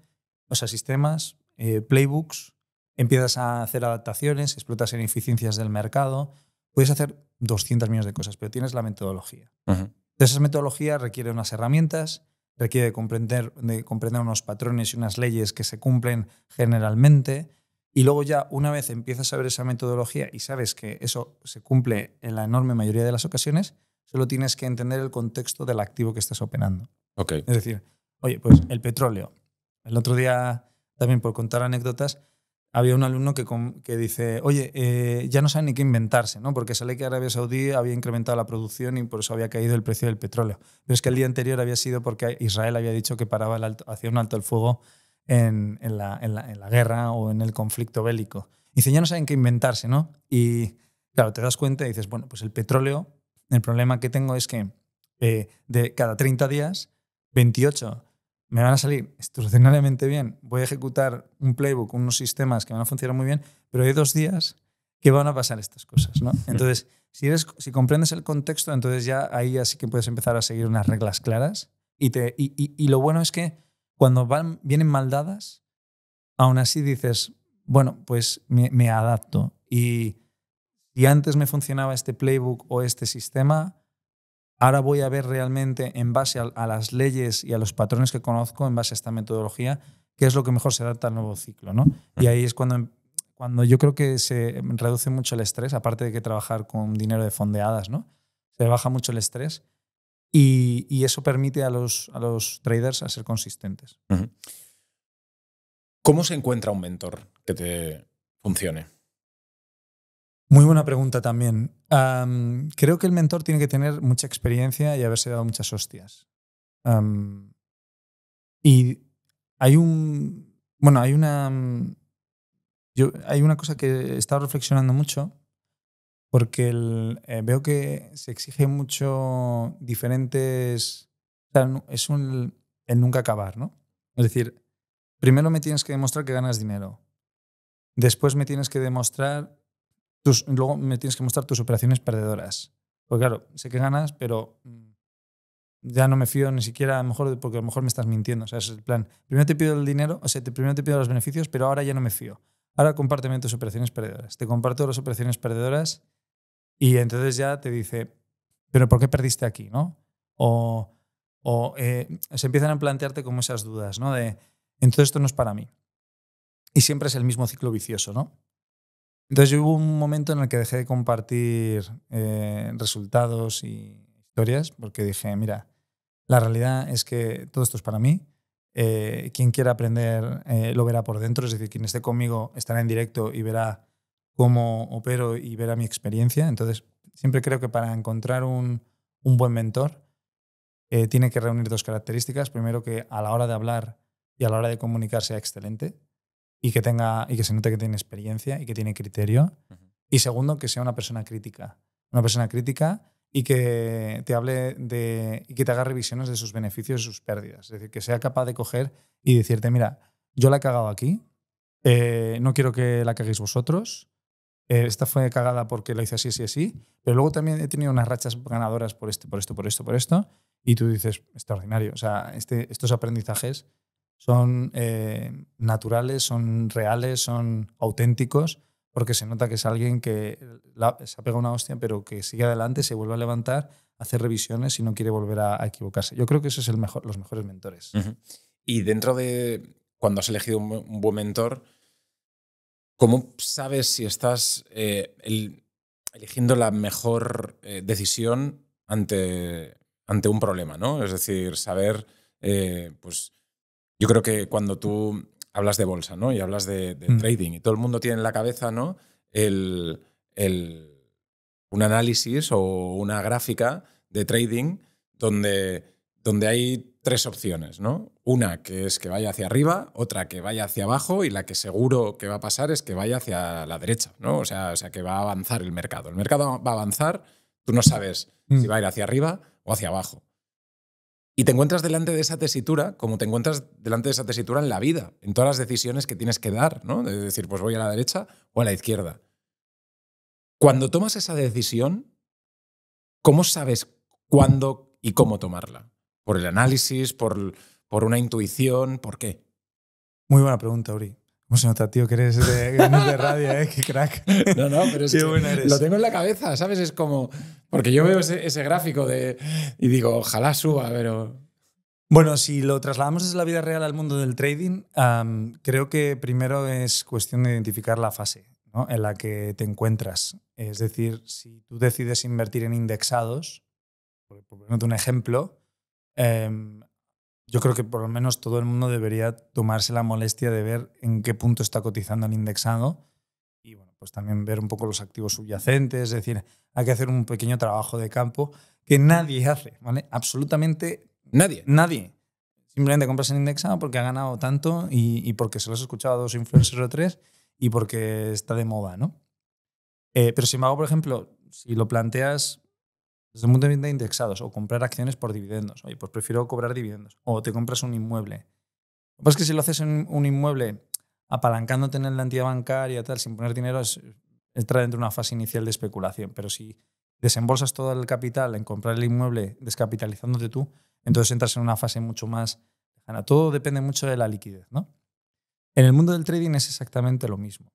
o sea, sistemas, eh, playbooks, empiezas a hacer adaptaciones, explotas ineficiencias del mercado, puedes hacer 200 millones de cosas, pero tienes la metodología. Uh -huh. Entonces, esa metodología requiere unas herramientas, requiere comprender, de comprender unos patrones y unas leyes que se cumplen generalmente. Y luego ya una vez empiezas a ver esa metodología y sabes que eso se cumple en la enorme mayoría de las ocasiones, solo tienes que entender el contexto del activo que estás operando. Es decir, oye, pues el petróleo. El otro día, también por contar anécdotas, había un alumno que, dice, oye, eh, ya no saben ni qué inventarse, ¿no? Porque sale que Arabia Saudí había incrementado la producción y por eso había caído el precio del petróleo. Pero es que el día anterior había sido porque Israel había dicho que paraba el hacía un alto el fuego en, la, en, la, guerra o en el conflicto bélico. Y dice, ya no saben qué inventarse, ¿no? Y claro, te das cuenta y dices, bueno, pues el petróleo el problema que tengo es que eh, de cada 30 días, 28 me van a salir extraordinariamente bien. Voy a ejecutar un playbook, unos sistemas que van a funcionar muy bien, pero hay dos días que van a pasar estas cosas, ¿no? Entonces, si, comprendes el contexto, entonces ya ahí así que puedes empezar a seguir unas reglas claras. Y, te, y, lo bueno es que cuando van, vienen dadas aún así dices, bueno, pues me, me adapto. Y si antes me funcionaba este playbook o este sistema, ahora voy a ver realmente en base a, las leyes y a los patrones que conozco, en base a esta metodología, qué es lo que mejor se adapta al nuevo ciclo. Mm. Y ahí es cuando, yo creo que se reduce mucho el estrés, aparte de que trabajar con dinero de fondeadas, ¿no? se baja mucho el estrés y, eso permite a los, a los traders a ser consistentes. ¿Cómo se encuentra un mentor que te funcione? Muy buena pregunta también. creo que el mentor tiene que tener mucha experiencia y haberse dado muchas hostias. y hay un. Bueno, hay una. Yo, hay una cosa que he estado reflexionando mucho porque eh, veo que se exige mucho diferentes. es un, el nunca acabar, ¿no? Es decir, primero me tienes que demostrar que ganas dinero. Después me tienes que demostrar luego me tienes que mostrar tus operaciones perdedoras. Porque claro, sé que ganas, pero mm, ya no me fío ni siquiera, mejor, porque a lo mejor me estás mintiendo. O sea, es el plan. Primero te pido el dinero, o sea, primero te pido los beneficios, pero ahora ya no me fío. Ahora compárteme tus operaciones perdedoras. Te comparto las operaciones perdedoras y entonces ya te dice, pero ¿por qué perdiste aquí? ¿no? O, eh, se empiezan a plantearte como esas dudas, ¿no? De, entonces esto no es para mí. Y siempre es el mismo ciclo vicioso, ¿no? Entonces hubo un momento en el que dejé de compartir eh, resultados y historias porque dije, mira, la realidad es que todo esto es para mí. Eh, quien quiera aprender eh, lo verá por dentro, es decir, quien esté conmigo estará en directo y verá cómo opero y verá mi experiencia. Entonces, siempre creo que para encontrar un, un buen mentor tiene que reunir dos características. Primero, que a la hora de hablar y a la hora de comunicar sea excelente y que, tenga, y que se note que tiene experiencia y que tiene criterio. Y segundo, que sea una persona crítica. Una persona crítica y que te hable de y que te haga revisiones de sus beneficios y sus pérdidas. Es decir, que sea capaz de coger y decirte, mira, yo la he cagado aquí, eh, no quiero que la caguéis vosotros, eh, esta fue cagada porque la hice así, así, así, pero luego también he tenido unas rachas ganadoras por, este, por esto, por esto, por esto, y tú dices, extraordinario, o sea, este, estos aprendizajes son eh, naturales, son reales, son auténticos, porque se nota que es alguien que se ha pegado una hostia, pero que sigue adelante, se vuelve a levantar, hace revisiones y no quiere volver a, equivocarse. Yo creo que esos es el mejor, los mejores mentores. Y dentro de cuando has elegido un, buen mentor, ¿cómo sabes si estás eh, eligiendo la mejor eh, decisión ante, ante un problema? ¿no? Es decir, saber, pues, yo creo que cuando tú hablas de bolsa, ¿no? Y hablas de, mm. trading y todo el mundo tiene en la cabeza, ¿no? El, un análisis o una gráfica de trading donde, donde hay tres opciones, ¿no? Una que es que vaya hacia arriba, otra que vaya hacia abajo y la que seguro que va a pasar es que vaya hacia la derecha, ¿no? O sea, o sea que va a avanzar el mercado. El mercado va a avanzar, tú no sabes mm. si va a ir hacia arriba o hacia abajo. Y te encuentras delante de esa tesitura, como te encuentras delante de esa tesitura en la vida, en todas las decisiones que tienes que dar, ¿no? De decir, pues voy a la derecha o a la izquierda. Cuando tomas esa decisión, ¿cómo sabes cuándo y cómo tomarla? ¿Por el análisis? ¿Por, una intuición? ¿Por qué? Muy buena pregunta, Ori se nota, tío, que eres de, de radio, eh? Qué crack. No, no, pero es lo tengo en la cabeza, ¿sabes? Es como. Porque yo veo ese, gráfico de, y digo, ojalá suba, pero. Bueno, si lo trasladamos desde la vida real al mundo del trading, creo que primero es cuestión de identificar la fase en la que te encuentras. Es decir, si tú decides invertir en indexados, por ponerte un ejemplo, em, yo creo que por lo menos todo el mundo debería tomarse la molestia de ver en qué punto está cotizando el indexado y bueno, pues también ver un poco los activos subyacentes, es decir, hay que hacer un pequeño trabajo de campo que nadie hace, ¿vale? Absolutamente nadie. Nadie. Simplemente compras el indexado porque ha ganado tanto y, y porque se lo has escuchado a dos influencers o tres y porque está de moda, ¿no? Eh, pero sin embargo, por ejemplo, si lo planteas desde el mundo de indexados o comprar acciones por dividendos. Oye, pues prefiero cobrar dividendos. O te compras un inmueble. Lo que pasa es que si lo haces en un inmueble apalancándote en la entidad bancaria, tal, sin poner dinero, entra dentro de una fase inicial de especulación. Pero si desembolsas todo el capital en comprar el inmueble descapitalizándote tú, entonces entras en una fase mucho más lejana. Todo depende mucho de la liquidez, ¿no? En el mundo del trading es exactamente lo mismo.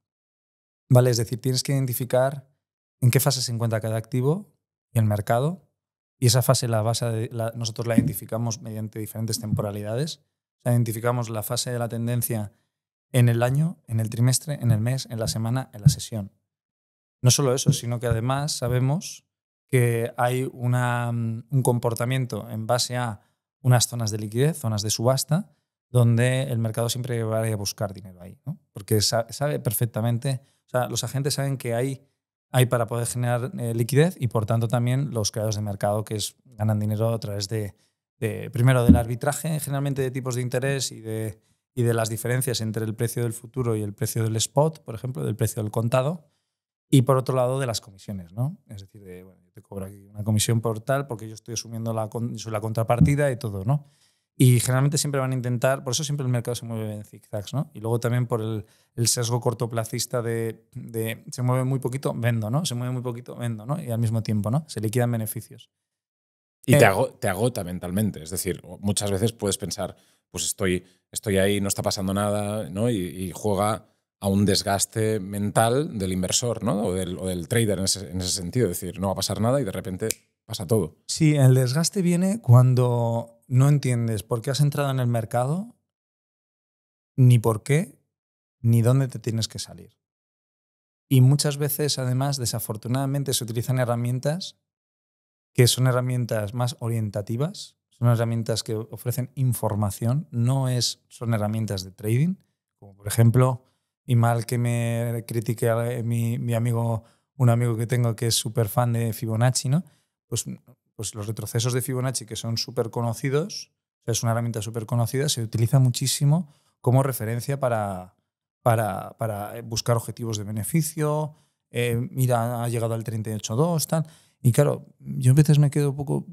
¿Vale? Es decir, tienes que identificar en qué fase se encuentra cada activo, y el mercado. Y esa fase la base la, nosotros la identificamos mediante diferentes temporalidades. identificamos la fase de la tendencia en el año, en el trimestre, en el mes, en la semana, en la sesión. No solo eso, sino que además sabemos que hay mm, un comportamiento en base a unas zonas de liquidez, zonas de subasta, donde el mercado siempre va a buscar dinero ahí, porque sabe perfectamente, los agentes saben que hay hay para poder generar eh, liquidez y por tanto también los creadores de mercado que es, ganan dinero a través de, primero del arbitraje generalmente de tipos de interés y de, y de las diferencias entre el precio del futuro y el precio del spot, por ejemplo, del precio del contado. Y por otro lado, de las comisiones, ¿no? Es decir, de, bueno, yo te cobro aquí una comisión por tal, porque yo estoy asumiendo la, la contrapartida y todo, ¿no? Y generalmente siempre van a intentar, por eso siempre el mercado se mueve en zigzags, ¿no? Y luego también por el, sesgo cortoplacista de, se mueve muy poquito, vendo, ¿no? Se mueve muy poquito, vendo, ¿no? Y al mismo tiempo, ¿no? Se liquidan beneficios. Y te, eh, agota mentalmente, es decir, muchas veces puedes pensar, pues estoy, estoy ahí, no está pasando nada, ¿no? Y, juega a un desgaste mental del inversor, ¿no? O del, trader en ese, en ese sentido, es decir, no va a pasar nada y de repente pasa todo. Sí, el desgaste viene cuando no entiendes por qué has entrado en el mercado, ni por qué, ni dónde te tienes que salir. Y muchas veces, además, desafortunadamente se utilizan herramientas que son herramientas más orientativas, son herramientas que ofrecen información, no es, son herramientas de trading, como por ejemplo, y mal que me critique mi, amigo, un amigo que tengo que es súper fan de Fibonacci, ¿no? Pues pues los retrocesos de Fibonacci, que son súper conocidos, es una herramienta súper conocida, se utiliza muchísimo como referencia para, para, eh, buscar objetivos de beneficio. Eh, mira, ha llegado al 38.2, tal. Y claro, yo a veces me quedo un poco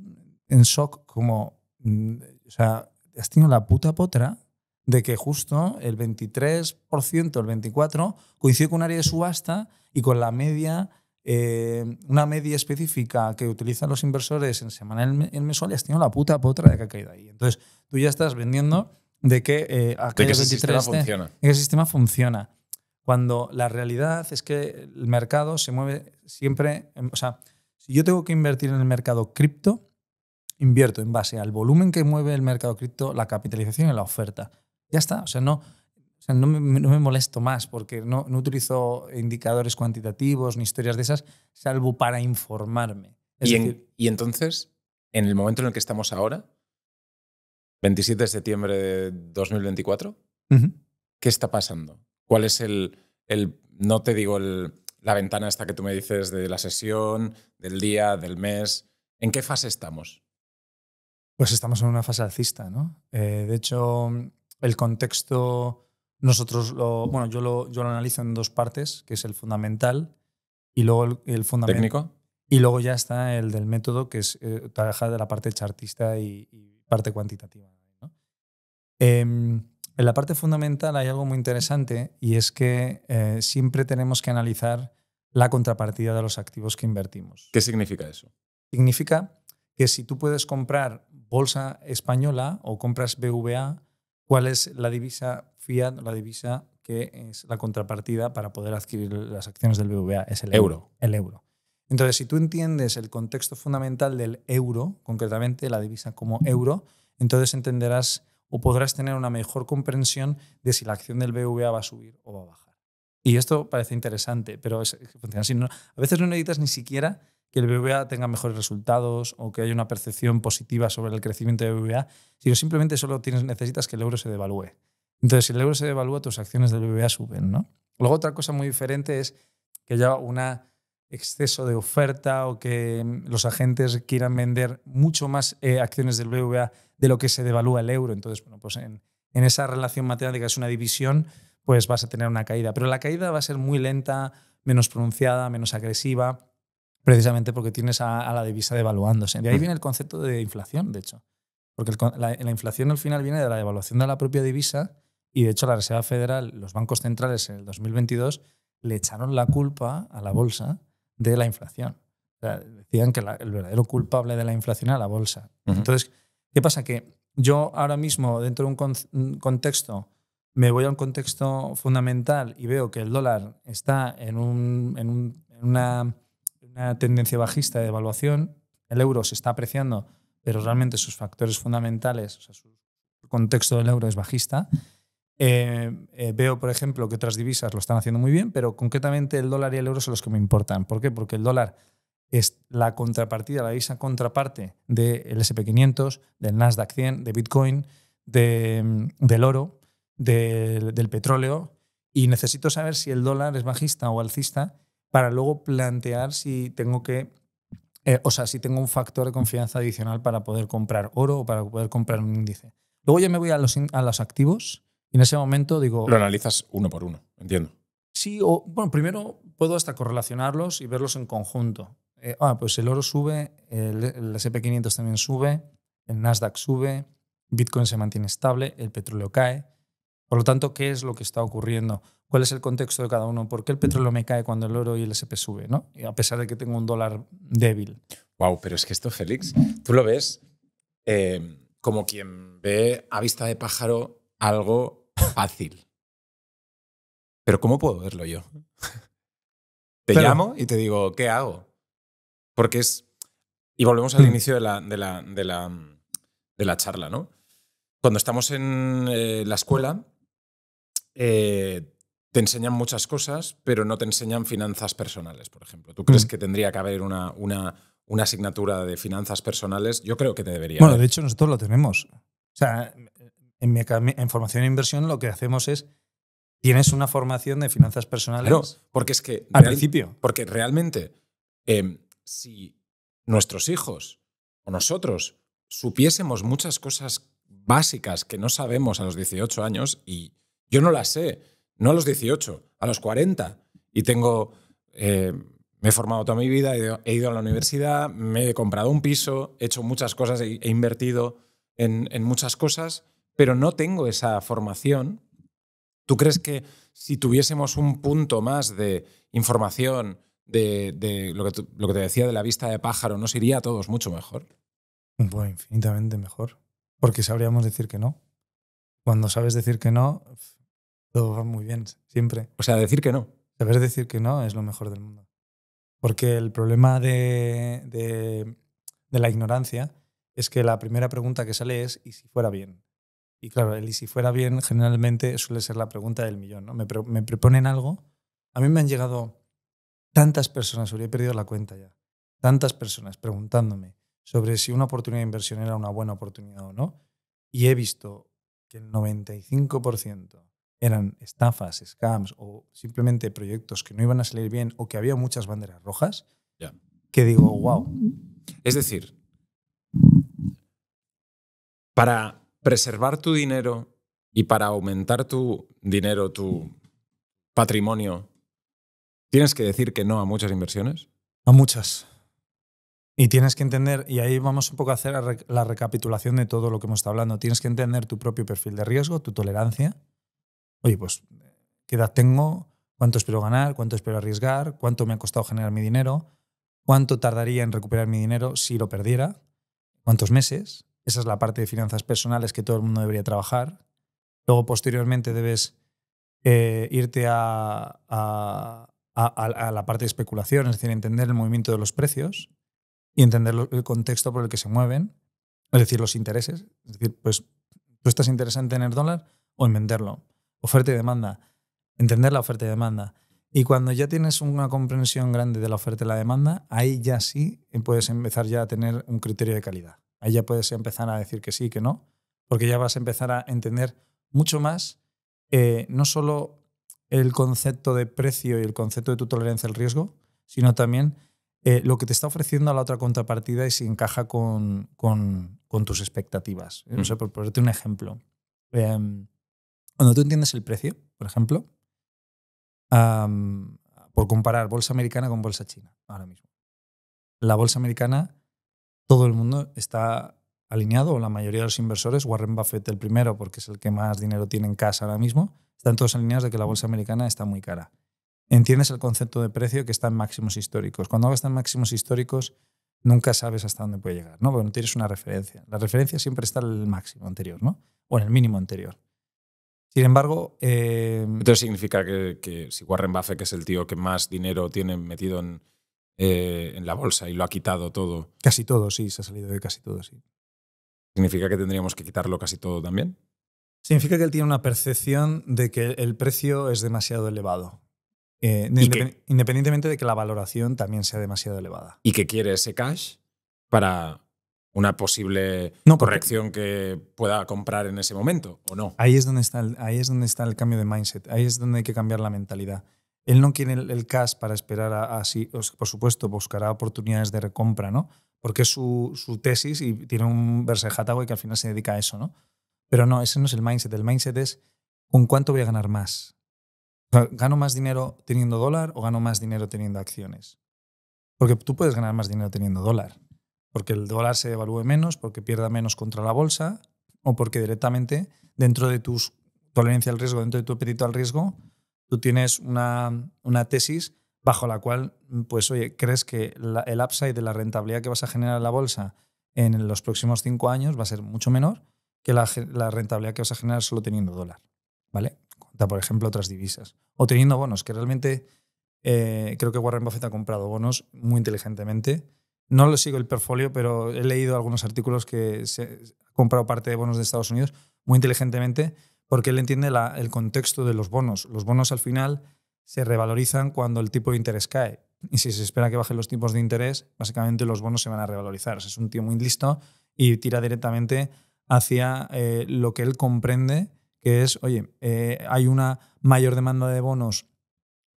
en shock, como, mm, o sea, has tenido la puta potra de que justo el 23%, el 24%, coincide con un área de subasta y con la media eh, una media específica que utilizan los inversores en semanal, en mensual, y has tenido la puta potra de que ha caído ahí. Entonces, tú ya estás vendiendo de que eh, eh, funciona. el sistema funciona. Cuando la realidad es que el mercado se mueve siempre. Em, o sea, si yo tengo que invertir en el mercado cripto, invierto en base al volumen que mueve el mercado cripto, la capitalización y la oferta. Ya está. O sea, no, sea, no me, molesto más porque no, utilizo indicadores cuantitativos ni historias de esas, salvo para informarme. ¿Y, entonces, en el momento en el que estamos ahora, 27 de septiembre de 2024, ¿qué está pasando? ¿Cuál es el, no te digo la ventana esta que tú me dices de la sesión, del día, del mes? ¿En qué fase estamos? Pues estamos en una fase alcista, ¿no? Eh, de hecho, el contexto nosotros lo, bueno, yo lo, yo lo analizo en dos partes, que es el fundamental y luego el, el fundamental. ¿Técnico? Y luego ya está el del método, que es eh, de la parte chartista y, parte cuantitativa. Em, en la parte fundamental hay algo muy interesante y es que eh, siempre tenemos que analizar la contrapartida de los activos que invertimos. ¿Qué significa eso? Significa que si tú puedes comprar bolsa española o compras BVA, cuál es la divisa fiat, la divisa que es la contrapartida para poder adquirir las acciones del BBVA, es el euro. El euro. Entonces, si tú entiendes el contexto fundamental del euro, concretamente la divisa como euro, entonces entenderás o podrás tener una mejor comprensión de si la acción del BBVA va a subir o va a bajar. Y esto parece interesante, pero es, que funciona así. a veces no necesitas ni siquiera que el BBVA tenga mejores resultados o que haya una percepción positiva sobre el crecimiento del BBVA, sino simplemente solo necesitas que el euro se devalúe. Entonces, si el euro se devalúa, tus acciones del BBVA suben, ¿no? Luego otra cosa muy diferente es que haya un exceso de oferta o que mm, los agentes quieran vender mucho más eh, acciones del BBVA de lo que se devalúa el euro. Entonces, bueno, pues en, en esa relación matemática es una división, pues vas a tener una caída. Pero la caída va a ser muy lenta, menos pronunciada, menos agresiva precisamente porque tienes a, la divisa devaluándose. De ahí mm. viene el concepto de inflación, de hecho. Porque la, inflación al final viene de la devaluación de la propia divisa y de hecho la Reserva Federal, los bancos centrales en el 2022 le echaron la culpa a la bolsa de la inflación. decían que el verdadero culpable de la inflación era la bolsa. Entonces, ¿qué pasa? Que yo ahora mismo, dentro de un, contexto, me voy a un contexto fundamental y veo que el dólar está en, un, en una una tendencia bajista de devaluación, el euro se está apreciando, pero realmente sus factores fundamentales, o sea, su contexto del euro es bajista. Eh, eh, veo, por ejemplo, que otras divisas lo están haciendo muy bien, pero concretamente el dólar y el euro son los que me importan. ¿Por qué? Porque el dólar es la contrapartida, la divisa contraparte del SP500, del Nasdaq 100, de Bitcoin, de, del oro, del petróleo, y necesito saber si el dólar es bajista o alcista para luego plantear si tengo que eh, o sea, si tengo un factor de confianza adicional para poder comprar oro o para poder comprar un índice. Luego yo me voy a los, a los activos y en ese momento digo... Lo analizas uno por uno, entiendo. Sí, o bueno, primero puedo hasta correlacionarlos y verlos en conjunto. Eh, ah, pues el oro sube, el, el SP500 también sube, el Nasdaq sube, Bitcoin se mantiene estable, el petróleo cae. Por lo tanto, ¿qué es lo que está ocurriendo? cuál es el contexto de cada uno, por qué el petróleo me cae cuando el oro y el SP sube, ¿no? a pesar de que tengo un dólar débil. Wow, pero es que esto, Félix, tú lo ves eh, como quien ve a vista de pájaro algo fácil. pero ¿cómo puedo verlo yo? te llamo y te digo, ¿qué hago? Porque es... Y volvemos al mm. inicio de la, de la, de la, charla, ¿no? Cuando estamos en eh, la escuela, eh, te enseñan muchas cosas, pero no te enseñan finanzas personales, por ejemplo. ¿Tú crees mm. que tendría que haber una, una, asignatura de finanzas personales? Yo creo que te debería. Bueno, de hecho nosotros lo tenemos. O sea, en, en formación e inversión lo que hacemos es tienes una formación de finanzas personales. No, porque es que. Al principio. Porque realmente, em, si nuestros hijos o nosotros supiésemos muchas cosas básicas que no sabemos a los 18 años, y yo no las sé, no a los 18, a los 40. Y tengo, eh, me he formado toda mi vida, he ido a la universidad, me he comprado un piso, he hecho muchas cosas, he invertido en, muchas cosas, pero no tengo esa formación. ¿Tú crees que si tuviésemos un punto más de información, de, lo, que lo que te decía de la vista de pájaro, nos iría a todos mucho mejor? infinitamente mejor, porque sabríamos decir que no. Cuando sabes decir que no, va muy bien, siempre. O sea, decir que no. Saber decir que no es lo mejor del mundo. Porque el problema de, de, la ignorancia es que la primera pregunta que sale es ¿y si fuera bien? Y claro, el y si fuera bien generalmente suele ser la pregunta del millón. ¿no? Me, me proponen algo. A mí me han llegado tantas personas, habría perdido la cuenta ya, tantas personas preguntándome sobre si una oportunidad de inversión era una buena oportunidad o no. Y he visto que el 95% eran estafas, scams o simplemente proyectos que no iban a salir bien o que había muchas banderas rojas, que digo, wow. Es decir, para preservar tu dinero y para aumentar tu dinero, tu patrimonio, ¿tienes que decir que no a muchas inversiones? A muchas. Y tienes que entender, y ahí vamos un poco a hacer la recapitulación de todo lo que hemos estado hablando, tienes que entender tu propio perfil de riesgo, tu tolerancia, oye, pues, ¿qué edad tengo? ¿Cuánto espero ganar? ¿Cuánto espero arriesgar? ¿Cuánto me ha costado generar mi dinero? ¿Cuánto tardaría en recuperar mi dinero si lo perdiera? ¿Cuántos meses? Esa es la parte de finanzas personales que todo el mundo debería trabajar. Luego, posteriormente, debes eh, irte a, a, la parte de especulación, es decir, entender el movimiento de los precios y entender el contexto por el que se mueven, es decir, los intereses. Es decir, pues, ¿tú estás interesado en tener dólar o en venderlo? oferta y demanda, entender la oferta y demanda. Y cuando ya tienes una comprensión grande de la oferta y la demanda, ahí ya sí eh, puedes empezar ya a tener un criterio de calidad. Ahí ya puedes empezar a decir que sí, que no, porque ya vas a empezar a entender mucho más eh, no solo el concepto de precio y el concepto de tu tolerancia al riesgo, sino también eh, lo que te está ofreciendo a la otra contrapartida y si encaja con, tus expectativas. No mm. sé, por ponerte un ejemplo. Em, cuando tú entiendes el precio, por ejemplo, por comparar bolsa americana con bolsa china, ahora mismo. La bolsa americana, todo el mundo está alineado, o la mayoría de los inversores, Warren Buffett el primero, porque es el que más dinero tiene en casa ahora mismo, están todos alineados de que la bolsa americana está muy cara. Entiendes el concepto de precio que está en máximos históricos. Cuando hagas está en máximos históricos, nunca sabes hasta dónde puede llegar, ¿no? Porque no tienes una referencia. La referencia siempre está en el máximo anterior, ¿no? O en el mínimo anterior. Sin embargo. Em, Entonces significa que, si Warren Buffett, que es el tío que más dinero tiene metido eh, en, la bolsa y lo ha quitado todo. Casi todo, sí, se ha salido de casi todo, sí. ¿Significa que tendríamos que quitarlo casi todo también? Significa que él tiene una percepción de que el precio es demasiado elevado. Eh, independientemente de que la valoración también sea demasiado elevada. Y que quiere ese cash para una posible corrección que pueda comprar en ese momento o no. Ahí es, donde está el, ahí es donde está el cambio de mindset, ahí es donde hay que cambiar la mentalidad. Él no tiene el, cash para esperar a, por supuesto, buscará oportunidades de recompra, ¿no? Porque es su, tesis y tiene un verse que al final se dedica a eso, ¿no? Pero no, ese no es el mindset. El mindset es con cuánto voy a ganar más. ¿Gano más dinero teniendo dólar o gano más dinero teniendo acciones? Porque tú puedes ganar más dinero teniendo dólar porque el dólar se devalúe menos, porque pierda menos contra la bolsa o porque directamente dentro de tu tolerancia al riesgo, dentro de tu apetito al riesgo, tú tienes una, tesis bajo la cual, pues oye, crees que el upside de la rentabilidad que vas a generar en la bolsa en los próximos cinco años va a ser mucho menor que la, rentabilidad que vas a generar solo teniendo dólar, ¿vale? Contra, por ejemplo, otras divisas. O teniendo bonos, que realmente eh, creo que Warren Buffett ha comprado bonos muy inteligentemente no lo sigo el portfolio, pero he leído algunos artículos que se ha comprado parte de bonos de Estados Unidos muy inteligentemente porque él entiende la, el contexto de los bonos. Los bonos al final se revalorizan cuando el tipo de interés cae. Y si se espera que bajen los tipos de interés, básicamente los bonos se van a revalorizar. es un tío muy listo y tira directamente hacia eh, lo que él comprende, que es, oye, eh, hay una mayor demanda de bonos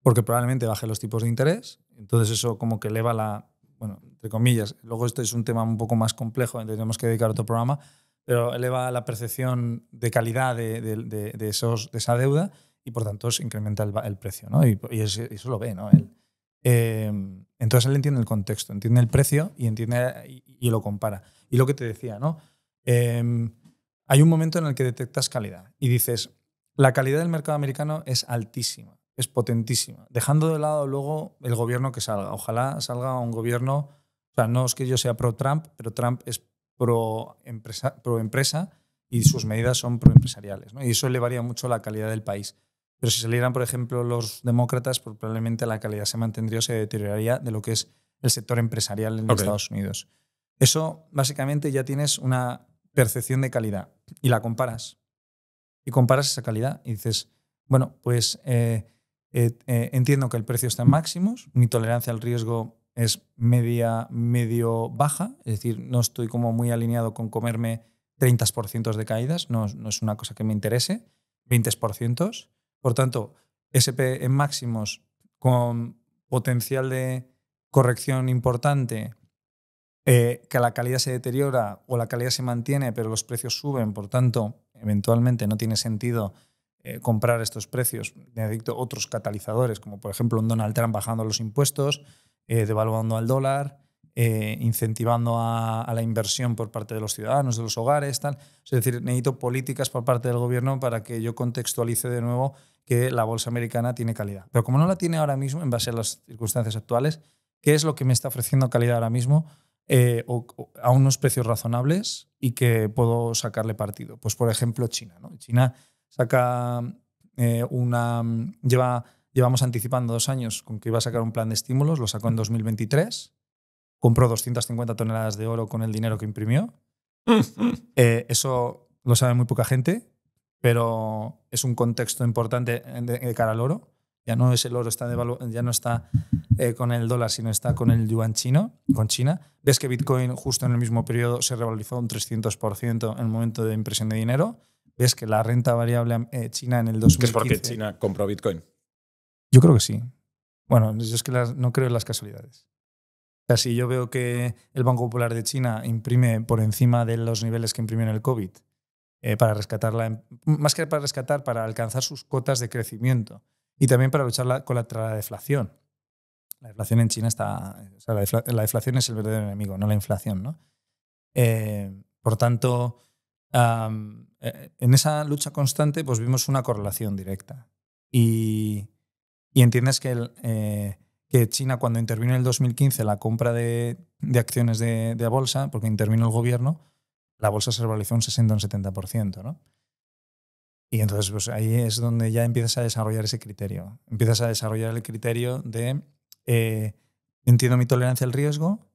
porque probablemente bajen los tipos de interés, entonces eso como que eleva la, bueno, entre comillas, luego esto es un tema un poco más complejo, tenemos que dedicar otro programa, pero eleva la percepción de calidad de, esos, de esa deuda y por tanto se incrementa el, precio, ¿no? Y, eso, lo ve, ¿no? Él, eh, entonces él entiende el contexto, entiende el precio y, entiende, y, lo compara. Y lo que te decía, ¿no? Em, hay un momento en el que detectas calidad y dices, la calidad del mercado americano es altísima es potentísima. Dejando de lado luego el gobierno que salga. Ojalá salga un gobierno, o sea, no es que yo sea pro-Trump, pero Trump es pro-empresa pro -empresa y sus medidas son pro-empresariales. ¿no? Y eso elevaría mucho la calidad del país. Pero si salieran, por ejemplo, los demócratas, pues probablemente la calidad se mantendría o se deterioraría de lo que es el sector empresarial en los Estados Unidos. Eso básicamente ya tienes una percepción de calidad y la comparas. Y comparas esa calidad y dices, bueno, pues eh, eh, eh, entiendo que el precio está en máximos, mi tolerancia al riesgo es media, medio baja, es decir, no estoy como muy alineado con comerme 30% de caídas, no, es una cosa que me interese, 20%. Por tanto, SP en máximos con potencial de corrección importante, eh, que la calidad se deteriora o la calidad se mantiene, pero los precios suben, por tanto, eventualmente no tiene sentido eh, comprar estos precios. Necesito otros catalizadores, como por ejemplo un Donald Trump bajando los impuestos, eh, devaluando al dólar, eh, incentivando a, la inversión por parte de los ciudadanos, de los hogares, tal. Es decir, necesito políticas por parte del gobierno para que yo contextualice de nuevo que la bolsa americana tiene calidad. Pero como no la tiene ahora mismo, en base a las circunstancias actuales, ¿qué es lo que me está ofreciendo calidad ahora mismo? a unos precios razonables y que puedo sacarle partido. Pues por ejemplo China. ¿no? China saca eh, una. Lleva, llevamos anticipando dos años con que iba a sacar un plan de estímulos, lo sacó en 2023, compró 250 toneladas de oro con el dinero que imprimió. Eh, eso lo sabe muy poca gente, pero es un contexto importante de, cara al oro. Ya no es el oro, está ya no está eh, con el dólar, sino está con el yuan chino, con China. Ves que Bitcoin justo en el mismo periodo se revalorizó un 300% en el momento de impresión de dinero es que la renta variable eh, china en el 2015... ¿Es porque China compró Bitcoin? Yo creo que sí. Bueno, yo es que no creo en las casualidades. O sea, si yo veo que el Banco Popular de China imprime por encima de los niveles que imprimió en el COVID eh, para rescatarla, más que para rescatar, para alcanzar sus cotas de crecimiento y también para luchar contra la deflación. La deflación en China está. O sea, la, deflación es el verdadero enemigo, no la inflación, ¿no? Eh, por tanto, eh, en esa lucha constante pues vimos una correlación directa. Y, entiendes que, eh, que, China cuando intervino en el 2015 la compra de, acciones de, de, bolsa, porque intervino el gobierno, la bolsa se revalorizó un 60 o un 70%. ¿no? Y entonces pues, ahí es donde ya empiezas a desarrollar ese criterio. Empiezas a desarrollar el criterio de eh, entiendo mi tolerancia al riesgo,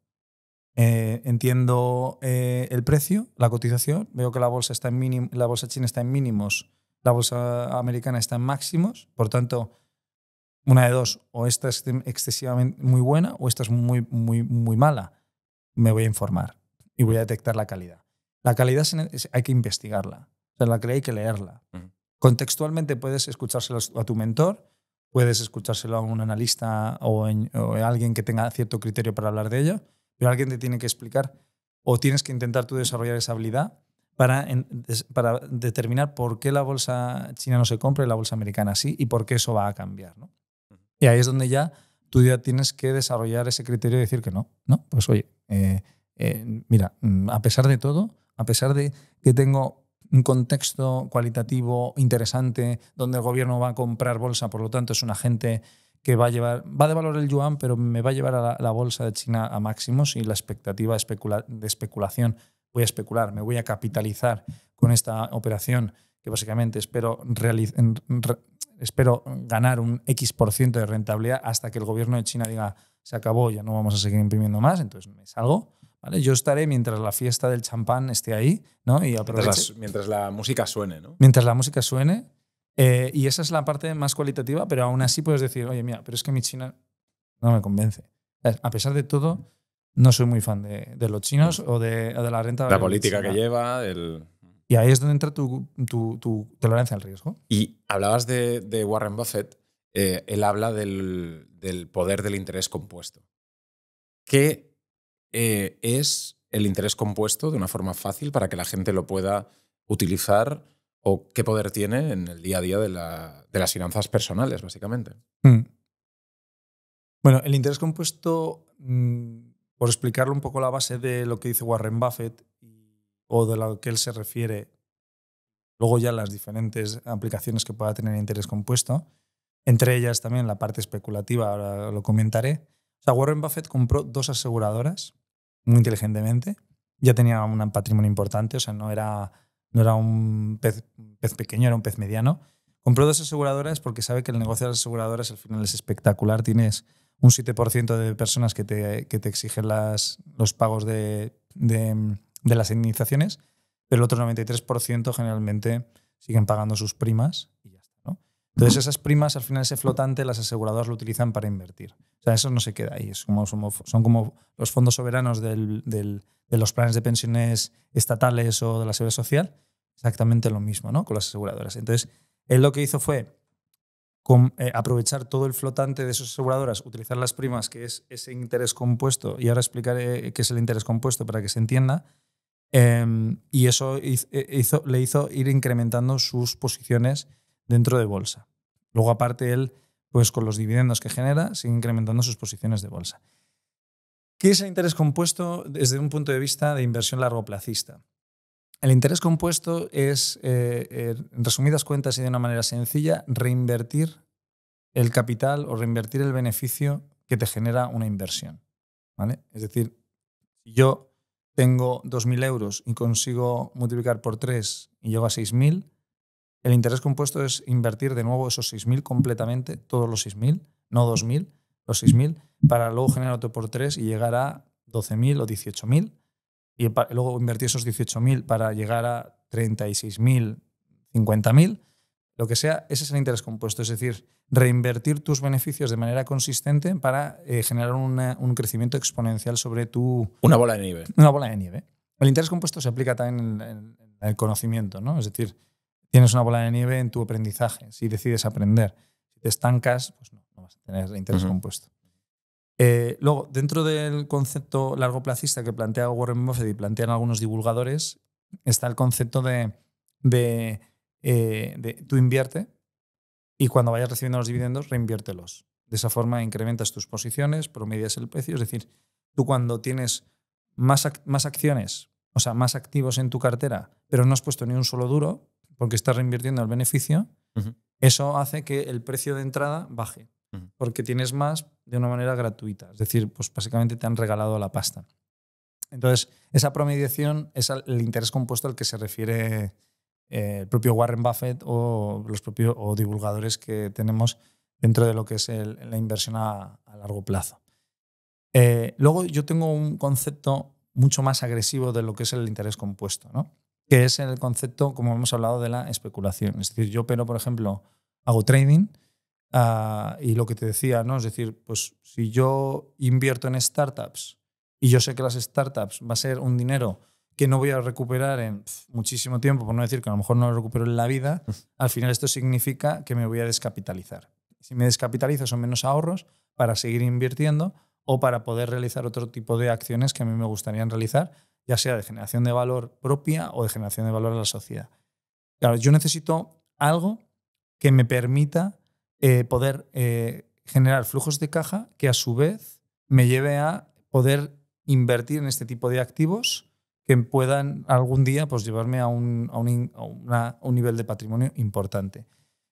eh, entiendo eh, el precio, la cotización. Veo que la bolsa, está en mínimo la bolsa china está en mínimos, la bolsa americana está en máximos. Por tanto, una de dos, o esta es excesivamente muy buena o esta es muy, muy, muy mala. Me voy a informar y voy a detectar la calidad. La calidad hay que investigarla, o la hay que leerla. Contextualmente puedes escuchárselo a tu mentor, puedes escuchárselo a un analista o, o a alguien que tenga cierto criterio para hablar de ello pero alguien te tiene que explicar o tienes que intentar tú desarrollar esa habilidad para, para determinar por qué la bolsa china no se compra y la bolsa americana sí y por qué eso va a cambiar. ¿no? Y ahí es donde ya tú ya tienes que desarrollar ese criterio y decir que no, no, pues oye, eh, eh, mira, mm, a pesar de todo, a pesar de que tengo un contexto cualitativo interesante donde el gobierno va a comprar bolsa, por lo tanto es un agente que va a llevar, va a devaluar el yuan, pero me va a llevar a la, bolsa de China a máximos y la expectativa de especulación, voy a especular, me voy a capitalizar con esta operación que básicamente espero, espero ganar un X% por ciento de rentabilidad hasta que el gobierno de China diga, se acabó, ya no vamos a seguir imprimiendo más, entonces me salgo. ¿Vale? Yo estaré mientras la fiesta del champán esté ahí, ¿no? Y Mientras, mientras la música suene, ¿no? Mientras la música suene, eh, y esa es la parte más cualitativa, pero aún así puedes decir, oye, mira, pero es que mi China no me convence. A pesar de todo, no soy muy fan de, los chinos o de, la renta. La política que lleva, Y ahí es donde entra tu, tu, tolerancia al riesgo. Y hablabas de, Warren Buffett, eh, él habla del, del, poder del interés compuesto. ¿Qué eh, es el interés compuesto de una forma fácil para que la gente lo pueda utilizar o qué poder tiene en el día a día de, las finanzas personales, básicamente. Mm. Bueno, el interés compuesto, mm, por explicarlo un poco la base de lo que dice Warren Buffett o de lo que él se refiere, luego ya las diferentes aplicaciones que pueda tener interés compuesto, entre ellas también la parte especulativa, ahora lo comentaré. O sea, Warren Buffett compró dos aseguradoras muy inteligentemente, ya tenía un patrimonio importante, o sea, no era no era un pez, pequeño, era un pez mediano. Compró dos aseguradoras porque sabe que el negocio de las aseguradoras al final es espectacular. Tienes un 7% de personas que te, te exigen las, los pagos de, las indemnizaciones, pero el otro 93% generalmente siguen pagando sus primas entonces esas primas, al final ese flotante, las aseguradoras lo utilizan para invertir. O sea, eso no se queda ahí. Es como, son como los fondos soberanos de los planes de pensiones estatales o de la seguridad social. Exactamente lo mismo, ¿no? Con las aseguradoras. Entonces, él lo que hizo fue eh, aprovechar todo el flotante de esas aseguradoras, utilizar las primas, que es ese interés compuesto, y ahora explicaré qué es el interés compuesto para que se entienda, em, y eso eh, le hizo ir incrementando sus posiciones dentro de bolsa. Luego, aparte, él, pues con los dividendos que genera, sigue incrementando sus posiciones de bolsa. ¿Qué es el interés compuesto desde un punto de vista de inversión largo plazista? El interés compuesto es, eh, eh, en resumidas cuentas y de una manera sencilla, reinvertir el capital o reinvertir el beneficio que te genera una inversión. Es decir, si yo tengo 2.000 euros y consigo multiplicar por 3 y llego a 6.000, el interés compuesto es invertir de nuevo esos 6.000 completamente, todos los 6.000, no 2.000, los 6.000, para luego generar otro por 3 y llegar a 12.000 o 18.000, y luego invertir esos 18.000 para llegar a 36.000, 50.000, lo que sea, ese es el interés compuesto, es decir, reinvertir tus beneficios de manera consistente para eh, generar un crecimiento exponencial sobre tu... Una bola de nieve. Una bola de nieve. El interés compuesto se aplica también en el conocimiento, ¿no? Es decir, tienes una bola de nieve en tu aprendizaje, si decides aprender. Si te estancas, pues no, vas a tener interés compuesto. Eh, luego, dentro del concepto largo placista que plantea Warren Buffett y plantean algunos divulgadores, está el concepto de, eh, de, tú invierte y cuando vayas recibiendo los dividendos, reinviértelos. De esa forma incrementas tus posiciones, promedias el precio, es decir, tú cuando tienes más, más acciones, o sea, más activos en tu cartera, pero no has puesto ni un solo duro, porque estás reinvirtiendo el beneficio, eso hace que el precio de entrada baje, porque tienes más de una manera gratuita. Es decir, pues básicamente te han regalado la pasta. Entonces, esa promediación es el interés compuesto al que se refiere eh, el propio Warren Buffett o los propios divulgadores que tenemos dentro de lo que es la inversión a, largo plazo. Eh, luego yo tengo un concepto mucho más agresivo de lo que es el interés compuesto. ¿no? que es el concepto, como hemos hablado, de la especulación. Es decir, yo pero, por ejemplo, hago trading ah, y lo que te decía, ¿no? Es decir, pues si yo invierto en startups y yo sé que las startups va a ser un dinero que no voy a recuperar en muchísimo tiempo, por no decir que a lo mejor no lo recupero en la vida, al final esto significa que me voy a descapitalizar. Si me descapitalizo son menos ahorros para seguir invirtiendo o para poder realizar otro tipo de acciones que a mí me gustarían realizar ya sea de generación de valor propia o de generación de valor a la sociedad. Claro, yo necesito algo que me permita eh, poder eh, generar flujos de caja que a su vez me lleve a poder invertir en este tipo de activos que puedan algún día pues, llevarme a un, un nivel de patrimonio importante.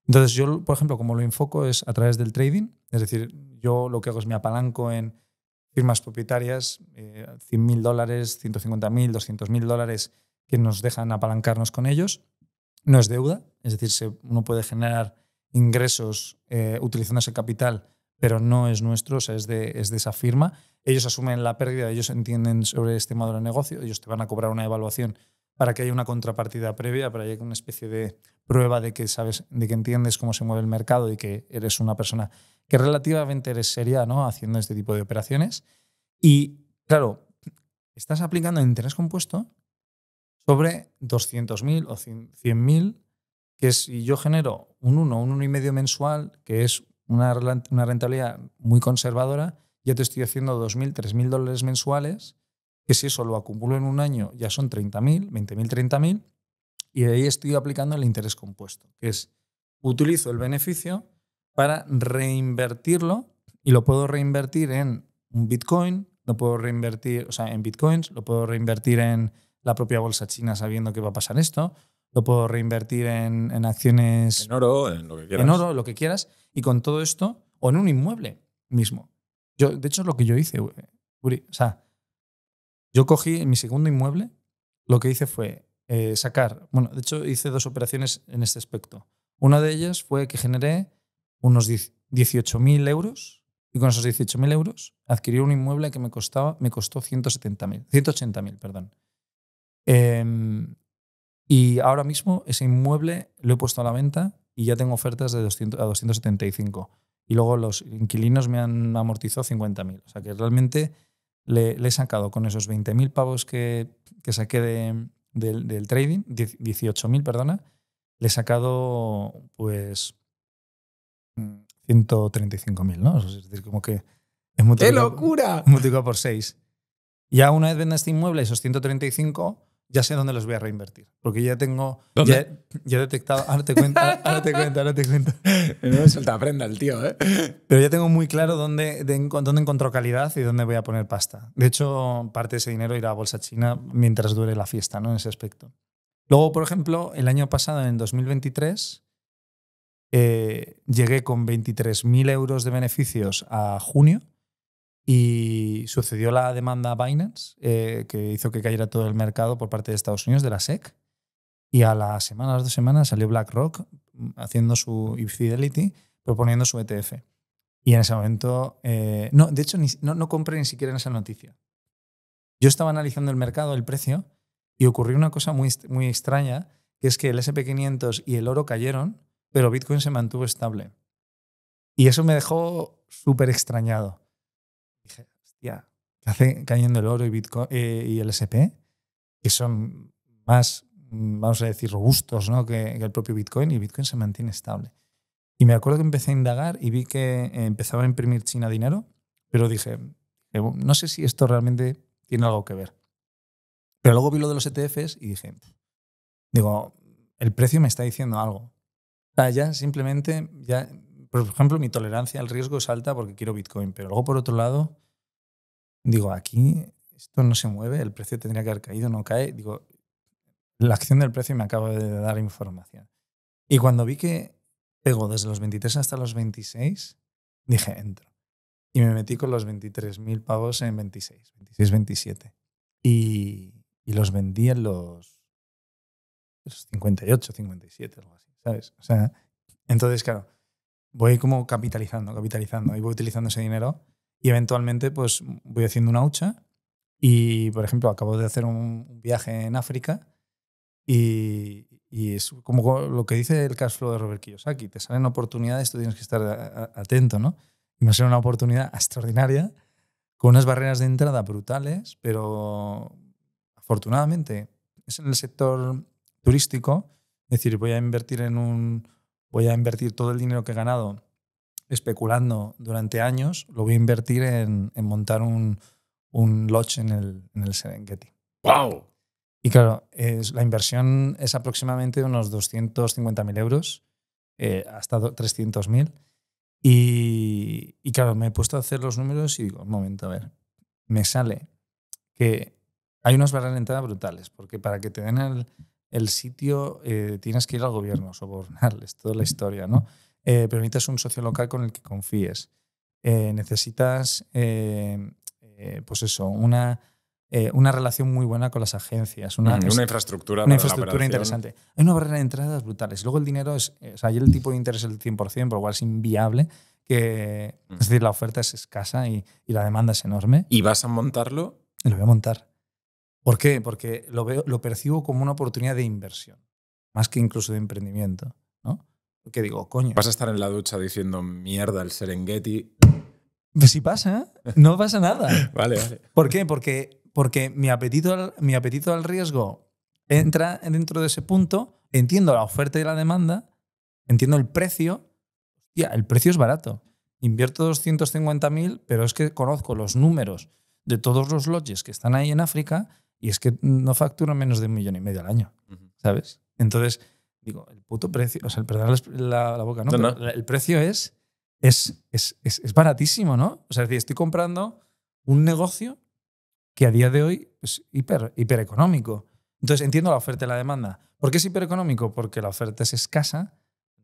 Entonces yo, por ejemplo, como lo enfoco es a través del trading, es decir, yo lo que hago es me apalanco en firmas propietarias, eh, 100.000 dólares, 150.000, 200.000 dólares que nos dejan apalancarnos con ellos. No es deuda, es decir, se, uno puede generar ingresos eh, utilizando ese capital, pero no es nuestro, es de, es de esa firma. Ellos asumen la pérdida, ellos entienden sobre este modelo de negocio, ellos te van a cobrar una evaluación para que haya una contrapartida previa, para que haya una especie de prueba de que sabes, de que entiendes cómo se mueve el mercado y que eres una persona que relativamente sería ¿no? haciendo este tipo de operaciones. Y claro, estás aplicando interés compuesto sobre 200.000 o 100.000, que si yo genero un 1, un 1,5 mensual, que es una, una rentabilidad muy conservadora, ya te estoy haciendo 2.000, 3.000 dólares mensuales, que si eso lo acumulo en un año ya son 30.000, 20.000, 30.000, y de ahí estoy aplicando el interés compuesto, que es utilizo el beneficio para reinvertirlo y lo puedo reinvertir en un Bitcoin, lo puedo reinvertir, o sea, en Bitcoins, lo puedo reinvertir en la propia bolsa china sabiendo que va a pasar esto, lo puedo reinvertir en, acciones... En oro, en lo que quieras. En oro, lo que quieras. Y con todo esto, o en un inmueble mismo. Yo, de hecho, es lo que yo hice, O sea, yo cogí en mi segundo inmueble, lo que hice fue eh, sacar, bueno, de hecho hice dos operaciones en este aspecto. Una de ellas fue que generé unos 18.000 euros y con esos 18.000 euros adquirí un inmueble que me, costaba, me costó 170.000, 180.000, perdón. Em, y ahora mismo ese inmueble lo he puesto a la venta y ya tengo ofertas de 200 a 275. Y luego los inquilinos me han amortizado 50.000. O sea que realmente le, he sacado con esos 20.000 pavos que, que saqué de, del, del, trading, 18.000, perdona, le he sacado pues 135.000, ¿no? Es decir, como que es ¡Qué locura! Multiplicado por 6. Ya una vez venda este inmueble, esos 135, ya sé dónde los voy a reinvertir. Porque ya tengo. Ya, ya, he detectado. Ahora te cuento, ahora te cuento, ahora te cuento. No me suelta prenda el tío, ¿eh? Pero ya tengo muy claro dónde, dónde encontró calidad y dónde voy a poner pasta. De hecho, parte de ese dinero irá a Bolsa China mientras dure la fiesta, ¿no? En ese aspecto. Luego, por ejemplo, el año pasado, en 2023, eh, llegué con 23.000 euros de beneficios a junio y sucedió la demanda Binance, eh, que hizo que cayera todo el mercado por parte de Estados Unidos, de la SEC. Y a la semana, las dos semanas, salió BlackRock mm, haciendo su Fidelity, proponiendo su ETF. Y en ese momento, eh, no, de hecho, no, compré ni siquiera en esa noticia. Yo estaba analizando el mercado, el precio, y ocurrió una cosa muy, muy extraña, que es que el SP500 y el oro cayeron pero Bitcoin se mantuvo estable. Y eso me dejó súper extrañado. Dije, hostia, ¿qué hace cayendo el oro y, Bitcoin, eh, y el SP? Que son más, vamos a decir, robustos ¿no? que, que el propio Bitcoin y Bitcoin se mantiene estable. Y me acuerdo que empecé a indagar y vi que eh, empezaba a imprimir China dinero, pero dije, eh, no sé si esto realmente tiene algo que ver. Pero luego vi lo de los ETFs y dije, digo, el precio me está diciendo algo ya simplemente, ya, por ejemplo, mi tolerancia al riesgo es alta porque quiero Bitcoin, pero luego por otro lado, digo, aquí esto no se mueve, el precio tendría que haber caído, no cae, digo, la acción del precio me acaba de dar información. Y cuando vi que pegó desde los 23 hasta los 26, dije, entro. Y me metí con los 23.000 pavos en 26, 26, 27. Y, los vendí en los, los 58, 57, algo así entonces, claro, voy como capitalizando, capitalizando y voy utilizando ese dinero y eventualmente pues voy haciendo una hucha y, por ejemplo, acabo de hacer un viaje en África y, es como lo que dice el cash flow de Robert Kiyosaki, te salen oportunidades, tú tienes que estar atento, ¿no? Y me sale una oportunidad extraordinaria, con unas barreras de entrada brutales, pero afortunadamente es en el sector turístico es decir, voy a invertir en un. Voy a invertir todo el dinero que he ganado especulando durante años, lo voy a invertir en, montar un, un, lodge en el, Serengeti. ¡Wow! Y claro, es, la inversión es aproximadamente unos 250.000 euros, eh, hasta 300.000. Y, y claro, me he puesto a hacer los números y digo, un momento, a ver, me sale que hay unas barreras de brutales, porque para que te den el, el sitio eh, tienes que ir al gobierno, sobornarles, toda la historia, ¿no? Eh, pero necesitas un socio local con el que confíes. Eh, necesitas, eh, pues eso, una, una relación muy buena con las agencias. Una, infraestructura. Una infraestructura interesante. Hay una barrera de entradas brutales. Luego el dinero es, o sea, el tipo de interés del el 100%, por lo cual es inviable. Que, Es decir, la oferta es escasa y, y la demanda es enorme. ¿Y vas a montarlo? Lo voy a montar. ¿Por qué? Porque lo, veo, lo percibo como una oportunidad de inversión, más que incluso de emprendimiento. ¿no? digo, coño. Vas a estar en la ducha diciendo mierda el Serengeti. Pues si pasa, no pasa nada. vale, ¿Por qué? Porque, porque mi, apetito al, mi apetito al riesgo entra dentro de ese punto, entiendo la oferta y la demanda, entiendo el precio. Ya, el precio es barato. Invierto 250.000, pero es que conozco los números de todos los lodges que están ahí en África y es que no facturo menos de un millón y medio al año, ¿sabes? Entonces, digo, el puto precio, o sea, perdón la, boca, ¿no? El precio es es, es, baratísimo, ¿no? O sea, es decir, estoy comprando un negocio que a día de hoy es hiper, hipereconómico. Entonces, entiendo la oferta y la demanda. ¿Por qué es hipereconómico? Porque la oferta es escasa,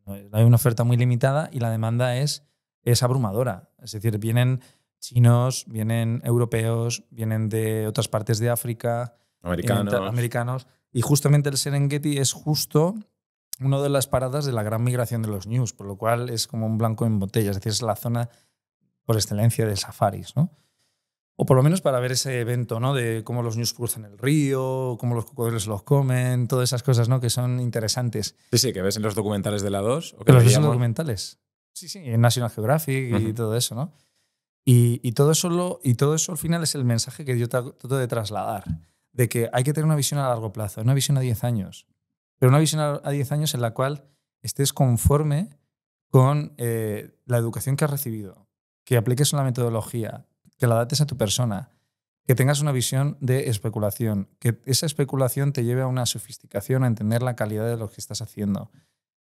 hay una oferta muy limitada y la demanda es, es abrumadora. Es decir, vienen chinos, vienen europeos, vienen de otras partes de África, americanos. Y justamente el Serengeti es justo una de las paradas de la gran migración de los news, por lo cual es como un blanco en botella, es decir, es la zona por excelencia de safaris, ¿no? O por lo menos para ver ese evento, ¿no? De cómo los news cruzan el río, cómo los cocodrilos los comen, todas esas cosas, ¿no? Que son interesantes. Sí, sí, que ves en los documentales de la 2. ¿o que los documentales. Sí, sí, en National Geographic y todo eso, ¿no? Y, todo eso y todo eso al final es el mensaje que yo trato de trasladar, de que hay que tener una visión a largo plazo, una visión a 10 años, pero una visión a 10 años en la cual estés conforme con eh, la educación que has recibido, que apliques una metodología, que la dates a tu persona, que tengas una visión de especulación, que esa especulación te lleve a una sofisticación, a entender la calidad de lo que estás haciendo,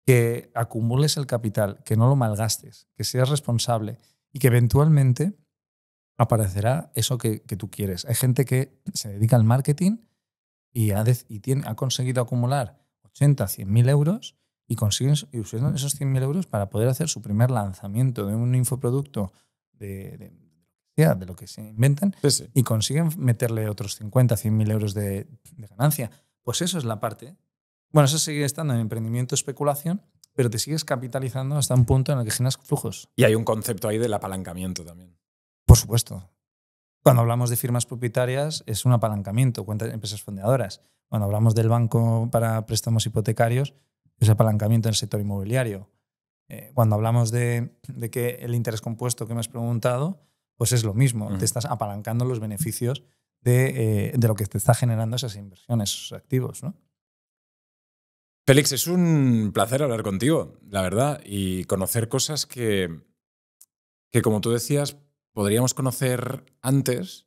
que acumules el capital, que no lo malgastes, que seas responsable y que eventualmente aparecerá eso que, tú quieres. Hay gente que se dedica al marketing y ha, conseguido acumular 80, 100 mil euros y consiguen y usan esos 100 mil euros para poder hacer su primer lanzamiento de un infoproducto de, de de lo que se inventan y consiguen meterle otros 50, 100 mil euros de, de, ganancia. Pues eso es la parte. Bueno, eso sigue estando en emprendimiento especulación, pero te sigues capitalizando hasta un punto en el que generas flujos. Y hay un concepto ahí del apalancamiento también. Por supuesto. Cuando hablamos de firmas propietarias es un apalancamiento, cuentas empresas fundadoras. Cuando hablamos del banco para préstamos hipotecarios es apalancamiento en el sector inmobiliario. Eh, cuando hablamos de, que el interés compuesto que me has preguntado, pues es lo mismo. Te estás apalancando los beneficios de, eh, de, lo que te está generando esas inversiones, esos activos. ¿no? Félix, es un placer hablar contigo, la verdad, y conocer cosas que, que como tú decías, podríamos conocer antes,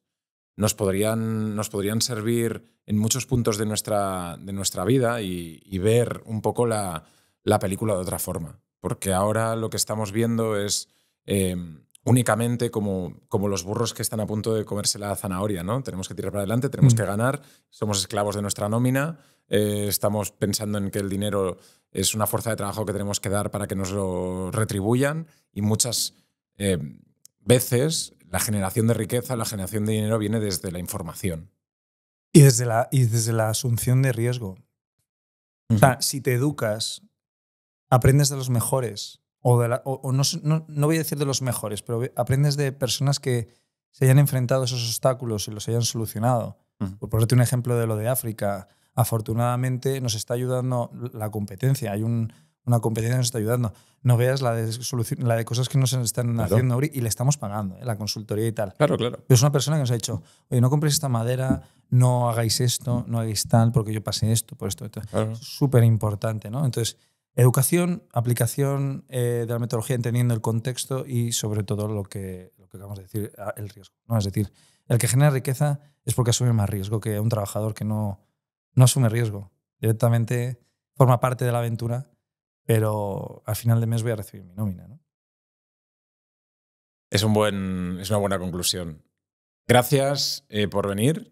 nos podrían, nos podrían servir en muchos puntos de nuestra, de nuestra vida y, ver un poco la, película de otra forma. Porque ahora lo que estamos viendo es em, únicamente como, los burros que están a punto de comerse la zanahoria, ¿no? Tenemos que tirar para adelante, tenemos mm. que ganar, somos esclavos de nuestra nómina eh, estamos pensando en que el dinero es una fuerza de trabajo que tenemos que dar para que nos lo retribuyan y muchas eh, veces la generación de riqueza, la generación de dinero viene desde la información. Y desde la, y desde la asunción de riesgo. O sea, si te educas, aprendes de los mejores, o, no, voy a decir de los mejores, pero aprendes de personas que se hayan enfrentado esos obstáculos y los hayan solucionado. Por ponerte un ejemplo de lo de África, afortunadamente nos está ayudando la competencia. Hay una competencia que nos está ayudando. No veas la de, la de cosas que nos están haciendo y le estamos pagando, ¿eh? la consultoría y tal. Claro, claro. Pero es una persona que nos ha dicho, oye, no compréis esta madera, no hagáis esto, no hagáis tal, porque yo pasé esto, por esto. Es Súper importante, ¿no? Entonces, educación, aplicación eh, de la metodología, entendiendo el contexto y sobre todo lo que, lo que acabamos de decir, ah, el riesgo. ¿no? Es decir, el que genera riqueza es porque asume más riesgo que un trabajador que no no asume riesgo. Directamente forma parte de la aventura, pero al final de mes voy a recibir mi nómina. ¿no? Es, un buen, es una buena conclusión. Gracias eh, por venir.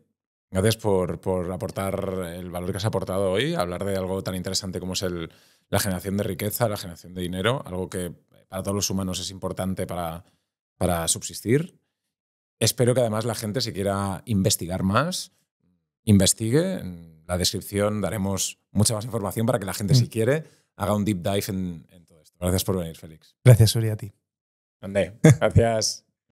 Gracias por, aportar el valor que has aportado hoy, hablar de algo tan interesante como es el, la generación de riqueza, la generación de dinero, algo que para todos los humanos es importante para, para subsistir. Espero que además la gente, si quiera investigar más, investigue la descripción daremos mucha más información para que la gente, si mm. quiere, haga un deep dive en, todo esto. Gracias por venir, Félix. Gracias, Suri, a ti. gracias.